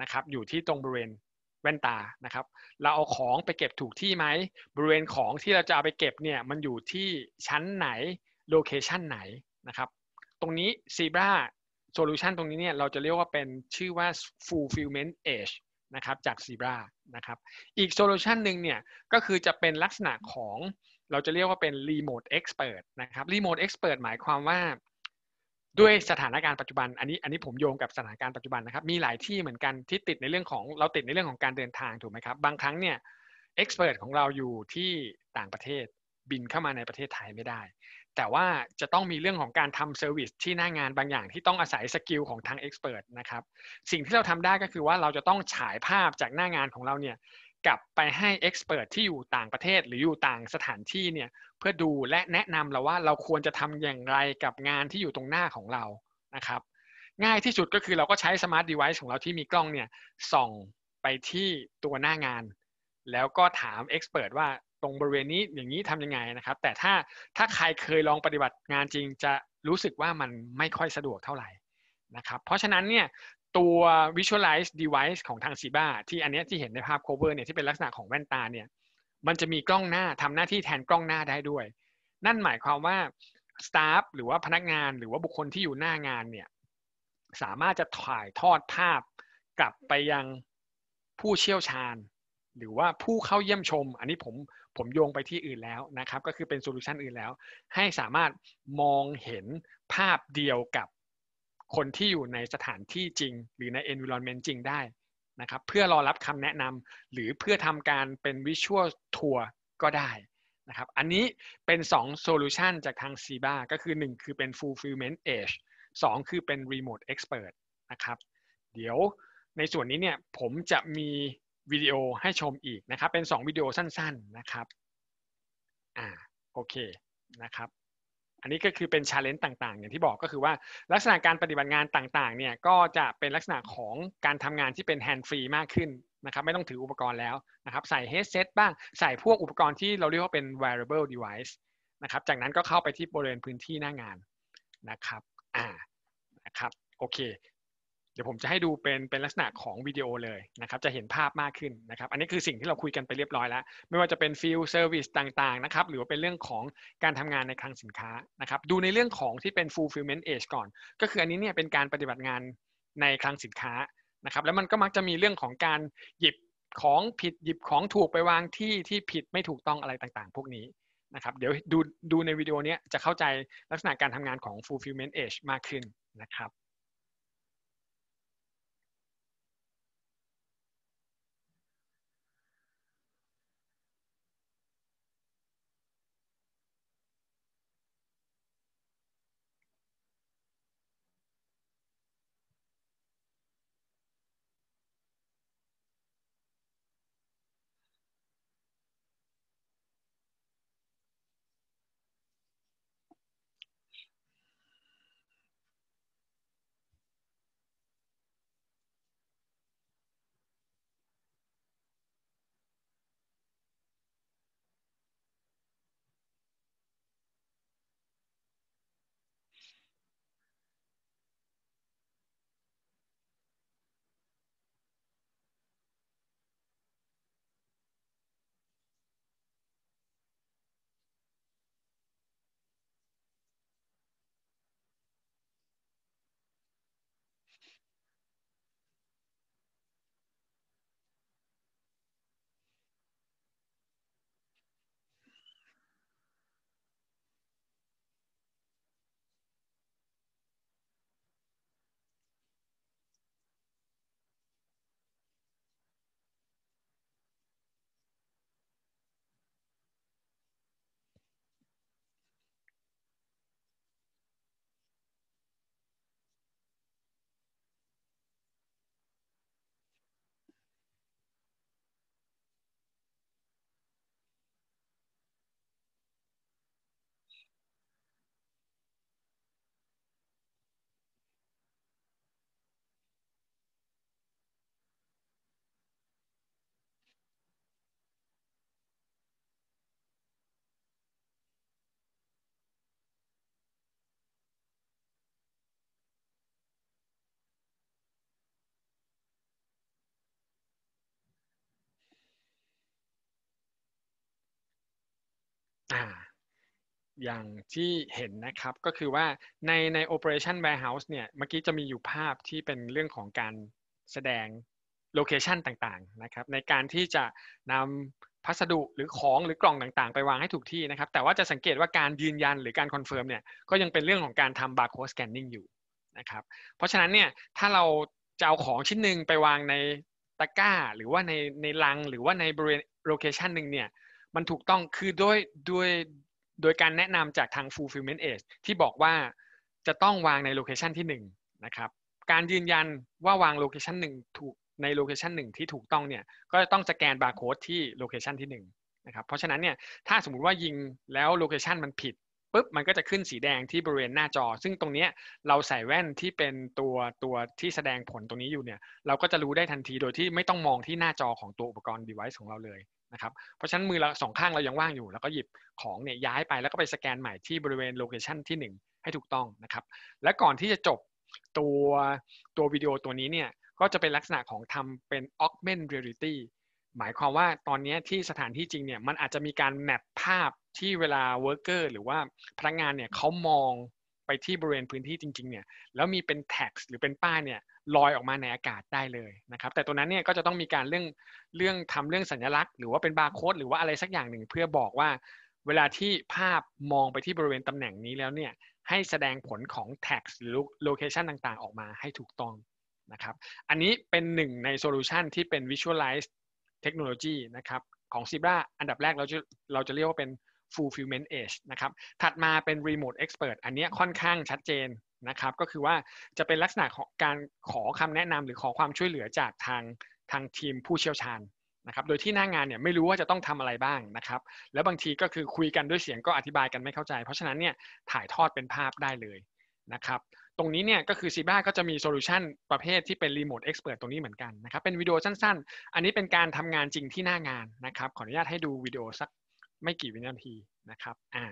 นะครับอยู่ที่ตรงบริเวณแว่นตานะครับเราเอาของไปเก็บถูกที่ไหมบริเวณของที่เราจะเอาไปเก็บเนี่ยมันอยู่ที่ชั้นไหนโลเคชันไหนนะครับตรงนี้ Zebra Solution ตรงนี้เนี่ยเราจะเรียกว่าเป็นชื่อว่า fulfillment edge นะครับจาก Zebra นะครับอีกโซลูชันหนึ่งเนี่ยก็คือจะเป็นลักษณะของเราจะเรียกว่าเป็น remote expert นะครับ remote expert หมายความว่าด้วยสถานการณ์ปัจจุบัน อันนี้ อันนี้ผมโยงกับสถานการณ์ปัจจุบันนะครับ มีหลายที่เหมือนกันที่ติดในเรื่องของเราติดในเรื่องของการเดินทางถูกไหมครับ บางครั้งเนี่ยเอ็กซ์เพรสของเราอยู่ที่ต่างประเทศบินเข้ามาในประเทศไทยไม่ได้ แต่ว่าจะต้องมีเรื่องของการทำเซอร์วิสที่หน้างานบางอย่าง ที่ต้องอาศัยสกิลของทางเอ็กซ์เพรสนะครับ สิ่งที่เราทำได้ก็คือว่าเราจะต้องฉายภาพจากหน้างานของเราเนี่ยกลับไปให้เอ็กซ์เพรสที่อยู่ต่างประเทศหรืออยู่ต่างสถานที่เนี่ยเพื่อดูและแนะนำเราว่าเราควรจะทำอย่างไรกับงานที่อยู่ตรงหน้าของเรา นะครับ ง่ายที่สุดก็คือเราก็ใช้สมาร์ทเดเวิ์ของเราที่มีกล้องเนี่ยส่องไปที่ตัวหน้างาน แล้วก็ถามเอ็กซ์เพรสว่าตรงบริเวณนี้อย่างนี้ทำยังไงนะครับแต่ถ้าถ้าใครเคยลองปฏิบัติงานจริงจะรู้สึกว่ามันไม่ค่อยสะดวกเท่าไหร่นะครับ เพราะฉะนั้นเนี่ยตัว visualize device ของทางซีบ้าที่อันนี้ที่เห็นในภาพ cover เนี่ยที่เป็นลักษณะของแว่นตาเนี่ยมันจะมีกล้องหน้าทำหน้าที่แทนกล้องหน้าได้ด้วย นั่นหมายความว่าสตาฟหรือว่าพนักงานหรือว่าบุคคลที่อยู่หน้างานเนี่ยสามารถจะถ่ายทอดภาพกลับไปยังผู้เชี่ยวชาญ หรือว่าผู้เข้าเยี่ยมชม อันนี้ผมผมโยงไปที่อื่นแล้วนะครับ ก็คือเป็นโซลูชันอื่นแล้ว ให้สามารถมองเห็นภาพเดียวกับคนที่อยู่ในสถานที่จริง หรือใน environment จริง ได้นะครับ เพื่อรอรับคำแนะนำหรือเพื่อทำการเป็น visual tour ก็ได้นะครับ อันนี้เป็น 2 solution จากทาง c ีบาก็คือ 1 คือเป็น fulfillment a g e 2คือเป็น remote expert นะครับ เดี๋ยวในส่วนนี้เนี่ยผมจะมีวิดีโอให้ชมอีกนะครับเป็น 2 วิดีโอสั้นๆ นะครับอ่าโอเค นะครับอันนี้ก็คือเป็นชาเลนจ์ต่างๆ อย่างที่บอกก็คือว่าลักษณะการปฏิบัติงานต่างๆเนี่ยก็จะเป็นลักษณะของการทำงานที่เป็นแฮนด์ฟรีมากขึ้นนะครับ ไม่ต้องถืออุปกรณ์แล้วนะครับ ใส่ headset บ้างใส่พวกอุปกรณ์ที่เราเรียกว่าเป็น wearable device นะครับ จากนั้นก็เข้าไปที่บริเวณพื้นที่หน้างานนะครับ อ่านะครับ โอเคเดี๋ยวผมจะให้ดูเป็นเป็นลักษณะของวิดีโอเลยนะครับ จะเห็นภาพมากขึ้นนะครับ อันนี้คือสิ่งที่เราคุยกันไปเรียบร้อยแล้ว ไม่ว่าจะเป็นฟิลเซอร์วิสต่างๆนะครับ หรือว่าเป็นเรื่องของการทำงานในคลังสินค้านะครับดูในเรื่องของที่เป็นฟูลฟิลเมนต์เอชก่อน ก็คือ อันนี้เนี่ยเป็นการปฏิบัติงานในคลังสินค้านะครับ แล้วมันก็มักจะมีเรื่องของการหยิบของผิดหยิบของถูกไปวางที่ที่ผิดไม่ถูกต้องอะไรต่างๆ พวกนี้นะครับ เดี๋ยวดูดูในวิดีโอนี้จะเข้าใจลักษณะการทำงานของฟูลฟิลเมนต์เอชมากขึ้นนะครับอย่างที่เห็นนะครับ ก็คือว่าในใน operation warehouse เนี่ย เมื่อกี้จะมีอยู่ภาพที่เป็นเรื่องของการแสดงโลเคชันต่าง ๆ นะครับ ในการที่จะนำพัสดุหรือของหรือกล่องต่างๆ ไปวางให้ถูกที่นะครับ แต่ว่าจะสังเกตว่าการยืนยันหรือการคอนเฟิร์มเนี่ย ก็ยังเป็นเรื่องของการทำบาร์โค้ดสแกนนิ่งอยู่นะครับ เพราะฉะนั้นเนี่ย ถ้าเราจะเอาของชิ้นหนึ่งไปวางในตะกร้าหรือว่าในในลังหรือว่าในบริเวณโลเคชันหนึ่งเนี่ยมันถูกต้องคือด้วยด้วยโดยการแนะนำจากทาง fulfillment edge ที่บอกว่าจะต้องวางในโลเคชันที่ 1 นะครับ การยืนยันว่าวางโลเคชันหนึ่งถูกในโลเคชันหนึ่งที่ถูกต้องเนี่ยก็จะต้องสแกนบาร์โค้ดที่โลเคชันที่ 1 นะครับ เพราะฉะนั้นเนี่ยถ้าสมมุติว่ายิงแล้วโลเคชันมันผิดปุ๊บมันก็จะขึ้นสีแดงที่บริเวณหน้าจอ ซึ่งตรงนี้เราใส่แว่นที่เป็นตัวตัวที่แสดงผลตรงนี้อยู่เนี่ยเราก็จะรู้ได้ทันทีโดยที่ไม่ต้องมองที่หน้าจอของตัวอุปกรณ์ device ของเราเลยนะครับเพราะฉะนั้นมือเราสองข้างเรายังว่างอยู่แล้วก็หยิบของเนี่ยย้ายไปแล้วก็ไปสแกนใหม่ที่บริเวณโลเคชันที่1 ให้ถูกต้องนะครับ และก่อนที่จะจบตัวตัววิดีโอตัวนี้เนี่ยก็จะเป็นลักษณะของทำเป็น augment reality หมายความว่าตอนนี้ที่สถานที่จริงเนี่ยมันอาจจะมีการแมปภาพที่เวลาเวิร์กเกอร์หรือว่าพนักงานเนี่ยเขามองไปที่บริเวณพื้นที่จริงๆเนี่ยแล้วมีเป็นแท็กหรือเป็นป้ายเนี่ยลอยออกมาในอากาศได้เลยนะครับแต่ตัวนั้นเนี่ยก็จะต้องมีการเรื่องเรื่องทำเรื่องสัญลักษณ์หรือว่าเป็นบาร์โค้ดหรือว่าอะไรสักอย่างหนึ่ง เพื่อบอกว่า เวลาที่ภาพมองไปที่บริเวณตำแหน่งนี้แล้วเนี่ยให้แสดงผลของแท็กหรือโลเคชันต่างๆออกมาให้ถูกต้องนะครับอันนี้เป็นหนึ่งในโซลูชันที่เป็น Visualize Technology นะครับของ Zebra อันดับแรกเราจะเราจะเรียกว่าเป็น fulfillment a g e นะครับ ถัดมาเป็น remote expert อันนี้ค่อนข้างชัดเจนนะครับ ก็คือว่าจะเป็นลักษณะของการขอคำแนะนำหรือขอความช่วยเหลือจากทางทางทีมผู้เชี่ยวชาญนะครับ โดยที่หน้างงานเนี่ยไม่รู้ว่าจะต้องทำอะไรบ้างนะครับ แล้วบางทีก็คือคุยกันด้วยเสียงก็อธิบายกันไม่เข้าใจ เพราะฉะนั้นเนี่ยถ่ายทอดเป็นภาพได้เลยนะครับ ตรงนี้เนี่ยก็คือซีบ้าก็จะมีโซลูชันประเภทที่เป็นรีโมทเอ็กซ์เพรสตรงนี้เหมือนกันนะครับ เป็นวิดีโอสั้น ๆ อันนี้เป็นการทำงานจริงที่หน้างานนะครับ ขออนุญาตให้ดูวิดีโอสักไม่กี่วินาทีนะครับอ่า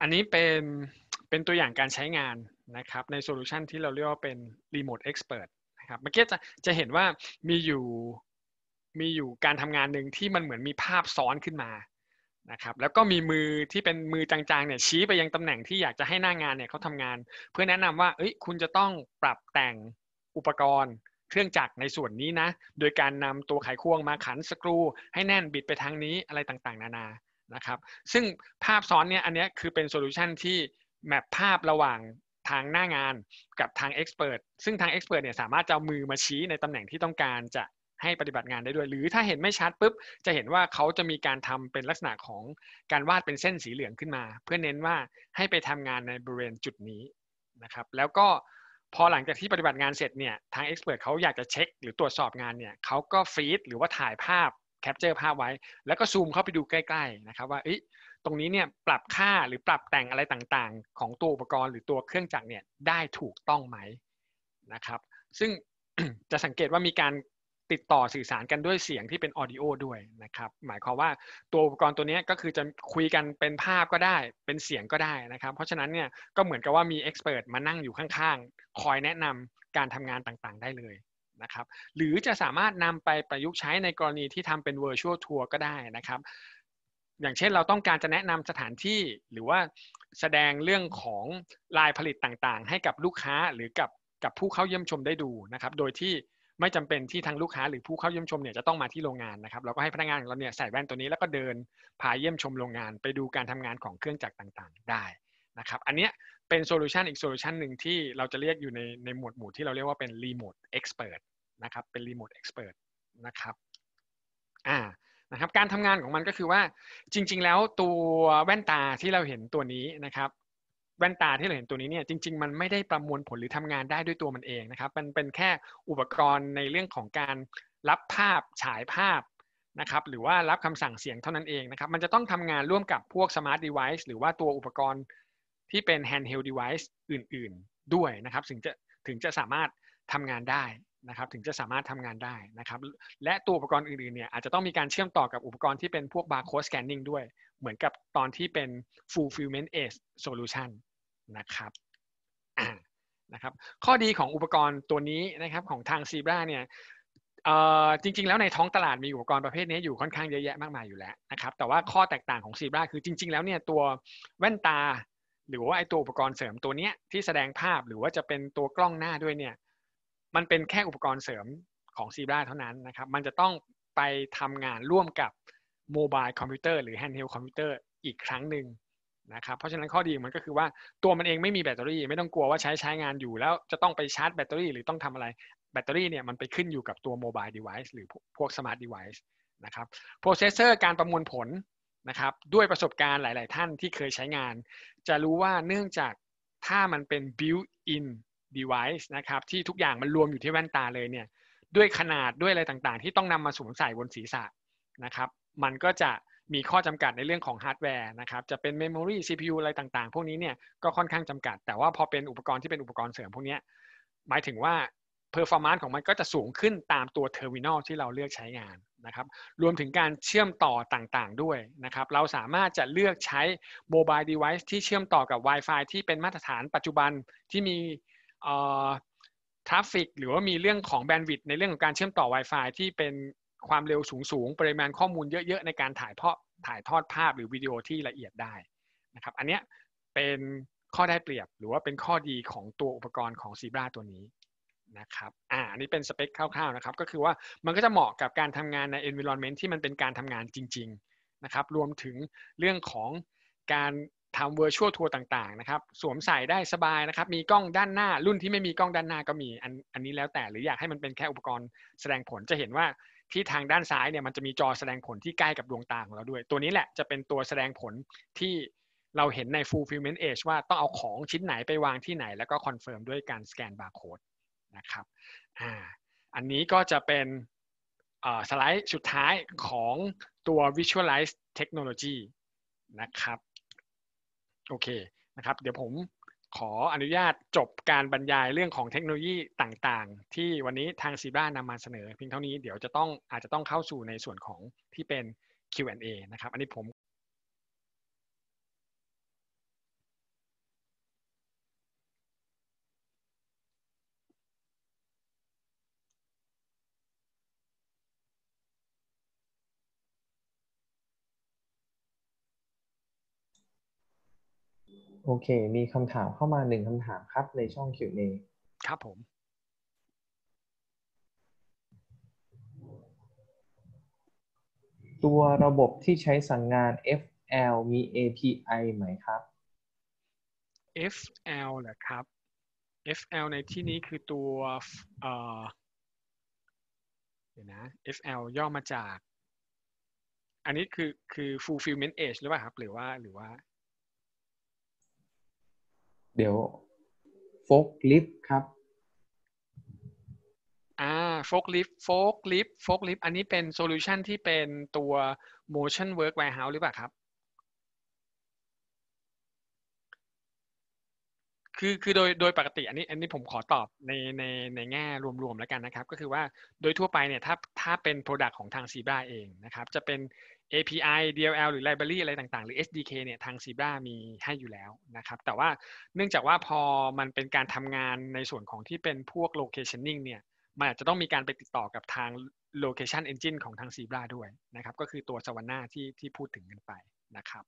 อันนี้เป็นเป็นตัวอย่างการใช้งานนะครับในโซลูชันที่เราเรียกว่าเป็น Remote Expert นะครับเมื่อกี้จะจะเห็นว่ามีอยู่มีอยู่การทำงานหนึ่งที่มันเหมือนมีภาพซ้อนขึ้นมานะครับแล้วก็มีมือที่เป็นมือจางๆเนี่ยชี้ไปยังตำแหน่งที่อยากจะให้หน้างงานเนี่ยเขาทำงาน เพื่อแนะนำว่าเอ้ยคุณจะต้องปรับแต่งอุปกรณ์เครื่องจักรในส่วนนี้นะ โดยการนำตัวไขควงมาขันสกรูให้แน่นบิดไปทางนี้อะไรต่างๆ นานานะครับซึ่งภาพซ้อนเนี่ยอันนี้คือเป็นโซลูชันที่แมปภาพระหว่างทางหน้างานกับทางเอ็กซ์เพรสซึ่งทางเอ็กซ์เพรสเนี่ยสามารถจะเอามือมาชี้ในตำแหน่งที่ต้องการจะให้ปฏิบัติงานได้ด้วย หรือถ้าเห็นไม่ชัดปุ๊บ จะเห็นว่าเขาจะมีการทำเป็นลักษณะของการวาดเป็นเส้นสีเหลืองขึ้นมา เพื่อเน้นว่าให้ไปทำงานในบริเวณจุดนี้นะครับแล้วก็พอหลังจากที่ปฏิบัติงานเสร็จเนี่ยทางเอ็กซ์เพรสเขาอยากจะเช็ค หรือตรวจสอบงานเนี่ยเขาก็ฟีดหรือว่าถ่ายภาพแคปเจอร์ภาพไว้แล้วก็ซูมเข้าไปดูใกล้ ๆ นะครับ ว่าตรงนี้เนี่ยปรับค่าหรือปรับแต่งอะไรต่างๆ ของตัวอุปกรณ์หรือตัวเครื่องจักรเนี่ยได้ถูกต้องไหมนะครับซึ่งจะสังเกตว่ามีการติดต่อสื่อสารกันด้วยเสียงที่เป็นออดิโอด้วยนะครับหมายความว่าตัวอุปกรณ์ตัวนี้ก็คือจะคุยกันเป็นภาพก็ได้เป็นเสียงก็ได้นะครับเพราะฉะนั้นเนี่ยก็เหมือนกับว่ามีเอ็กซ์เพรสมานั่งอยู่ข้างๆคอยแนะนำการทำงานต่างๆได้เลยนะครับหรือจะสามารถนำไปประยุกต์ใช้ในกรณีที่ทำเป็น virtual tour ก็ได้นะครับ อย่างเช่นเราต้องการจะแนะนำสถานที่หรือว่าแสดงเรื่องของลายผลิตต่างๆ ให้กับลูกค้าหรือกับกับผู้เข้าเยี่ยมชมได้ดูนะครับ โดยที่ไม่จำเป็นที่ทางลูกค้า หรือผู้เข้าเยี่ยมชมเนี่ยจะต้องมาที่โรงงานนะครับ เราก็ให้พนักงานของเราเนี่ยใส่แว่นตัวนี้แล้วก็เดินพาเยี่ยมชมโรงงาน ไปดูการทำงานของเครื่องจักรต่างๆ ได้นะครับ อันเนี้ยเป็นโซลูชันอีกโซลูชันหนึ่งที่เราจะเรียกอยู่ในในหมวดหมู่ที่เราเรียกว่าเป็นรีโมทเอ็กซ์เพรสนะครับเป็นรีโมทเอ็กซ์เพรสนะครับอ่านะครับการทำงานของมันก็คือว่าจริงๆแล้วตัวแว่นตาที่เราเห็นตัวนี้นะครับแว่นตาที่เราเห็นตัวนี้เนี่ยจริงๆมันไม่ได้ประมวลผลหรือทำงานได้ด้วยตัวมันเองนะครับมันเป็นแค่อุปกรณ์ในเรื่องของการรับภาพฉายภาพนะครับหรือว่ารับคำสั่งเสียงเท่านั้นเองนะครับมันจะต้องทำงานร่วมกับพวกสมาร์ทเดเวิ์หรือว่าตัวอุปกรณ์ที่เป็น handheld device อื่นๆ ด้วยนะครับ ถึงจะ ถึงจะสามารถทำงานได้นะครับ ถึงจะสามารถทำงานได้นะครับ และตัวอุปกรณ์อื่นๆ เนี่ย อาจจะต้องมีการเชื่อมต่อกับอุปกรณ์ที่เป็นพวก barcode scanning ด้วย เหมือนกับตอนที่เป็น fulfillment edge solution นะครับ นะครับ ข้อดีของอุปกรณ์ตัวนี้นะครับ ของทาง Zebra เนี่ยจริงๆ แล้วในท้องตลาดมีอุปกรณ์ประเภทนี้อยู่ค่อนข้างเยอะแยะมากมายอยู่แล้วนะครับ แต่ว่าข้อแตกต่างของซีบราคือจริง ๆ แล้วเนี่ยตัวแว่นตาหรือว่าไอตัวอุปกรณ์เสริมตัวเนี้ยที่แสดงภาพหรือว่าจะเป็นตัวกล้องหน้าด้วยเนี่ย มันเป็นแค่อุปกรณ์เสริมของซีบราเท่านั้นนะครับ มันจะต้องไปทำงานร่วมกับโมบายคอมพิวเตอร์หรือแฮนด์เฮลคอมพิวเตอร์อีกครั้งหนึ่งนะครับเพราะฉะนั้นข้อดีมันก็คือว่าตัวมันเองไม่มีแบตเตอรี่ไม่ต้องกลัวว่าใช้ใช้งานอยู่ แล้วจะต้องไปชาร์จแบตเตอรี่ หรือต้องทำอะไรแบตเตอรี่เนี่ยมันไปขึ้นอยู่กับตัวโมบายเดเวิร์หรือพวกสมาร์ทเดเวิร์นะครับโปรเซสเซอร์การประมวลผลนะครับด้วยประสบการณ์หลาย ๆ ท่านที่เคยใช้งาน จะรู้ว่าเนื่องจากถ้ามันเป็น built-in device นะครับที่ทุกอย่างมันรวมอยู่ที่แว่นตาเลยเนี่ยด้วยขนาดด้วยอะไรต่างๆที่ต้องนำมาสวมใส่บนศีรษะนะครับมันก็จะมีข้อจำกัดในเรื่องของฮาร์ดแวร์นะครับจะเป็นเมมโมรี CPU อะไรต่างๆ พวกนี้เนี่ยก็ค่อนข้างจำกัด แต่ว่าพอเป็นอุปกรณ์ที่เป็นอุปกรณ์เสริมพวกนี้หมายถึงว่า performance ของมันก็จะสูงขึ้นตามตัวเทอร์มินลที่เราเลือกใช้งานนะครับรวมถึงการเชื่อมต่อต่างๆด้วยนะครับ เราสามารถจะเลือกใช้โมบายเดเวิ์ที่เชื่อมต่อกับ Wi-Fi ที่เป็นมาตรฐานปัจจุบันที่มีทราฟฟิกหรือว่ามีเรื่องของแบนด์วิดต์ในเรื่องของการเชื่อมต่อ Wi-Fi ที่เป็นความเร็วสูง ๆ ปริมาณข้อมูลเยอะ ๆ ในการถ่ายเพาะถ่ายทอดภาพหรือวิดีโอที่ละเอียดได้นะครับอันเนี้ยเป็นข้อได้เปรียบ หรือว่าเป็นข้อดีของตัวอุปกรณ์ของซีบราตัวนี้นะครับ อ่าอันนี้เป็นสเปคคร่าวๆนะครับ ก็คือว่ามันก็จะเหมาะกับการทำงานใน environment ที่มันเป็นการทำงานจริงๆนะครับ รวมถึงเรื่องของการทำเวอร์ชวลทัวร์ต่างๆนะครับ สวมใส่ได้สบายนะครับ มีกล้องด้านหน้ารุ่นที่ไม่มีกล้องด้านหน้าก็มีอันอันนี้แล้วแต่ หรืออยากให้มันเป็นแค่อุปกรณ์แสดงผล จะเห็นว่าที่ทางด้านซ้ายเนี่ยมันจะมีจอแสดงผลที่ใกล้กับดวงตาของเราด้วย ตัวนี้แหละจะเป็นตัวแสดงผลที่เราเห็นใน fulfillment edge ว่าต้องเอาของชิ้นไหนไปวางที่ไหน แล้วก็คอนเฟิร์มด้วยการสแกนบาร์โค้ดนะครับ อ่า อันนี้ก็จะเป็นสไลด์สุดท้ายของตัว Visualize Technology นะครับ โอเค นะครับ เดี๋ยวผมขออนุญาตจบการบรรยายเรื่องของเทคโนโลยีต่างๆ ที่วันนี้ทางซีบ้านำมาเสนอเพียงเท่านี้เดี๋ยวจะต้องอาจจะต้องเข้าสู่ในส่วนของที่เป็น Q&A นะครับ อันนี้ผมโอเค มีคำถามเข้ามาหนึ่งคำถามครับในช่อง Q&A ครับผม ตัวระบบที่ใช้สั่งงาน FL มี API ไหมครับ FL เหรอครับ FL ในที่นี้คือตัวเเดี๋ยวนะ FL ย่อมาจาก อันนี้คือคือ fulfillment edge หรือเปล่าครับ หรือว่าหรือว่าเดี๋ยวโฟกลิฟครับ่าโฟกลิฟโฟกลิฟโฟกลิฟอันนี้เป็นโซลูชันที่เป็นตัว motion work warehouse หรือเปล่าครับคือคือโดยโดยปกติอันนี้อันนี้ผมขอตอบในในในแง่รวมๆแล้วกันนะครับ ก็คือว่าโดยทั่วไปเนี่ยถ้าถ้าเป็นปรดักต์ของทาง Zebra เองนะครับ จะเป็น API DLL หรือ Library อะไรต่างๆ หรือ SDK เนี่ยทาง Zebra มีให้อยู่แล้วนะครับ แต่ว่าเนื่องจากว่าพอมันเป็นการทำงานในส่วนของที่เป็นพวก Locationing เนี่ยมันอาจจะต้องมีการไปติดต่อกับทาง Location Engine ของทาง Zebra ด้วยนะครับ ก็คือตัว Savanna ที่ที่พูดถึงกันไปนะครับ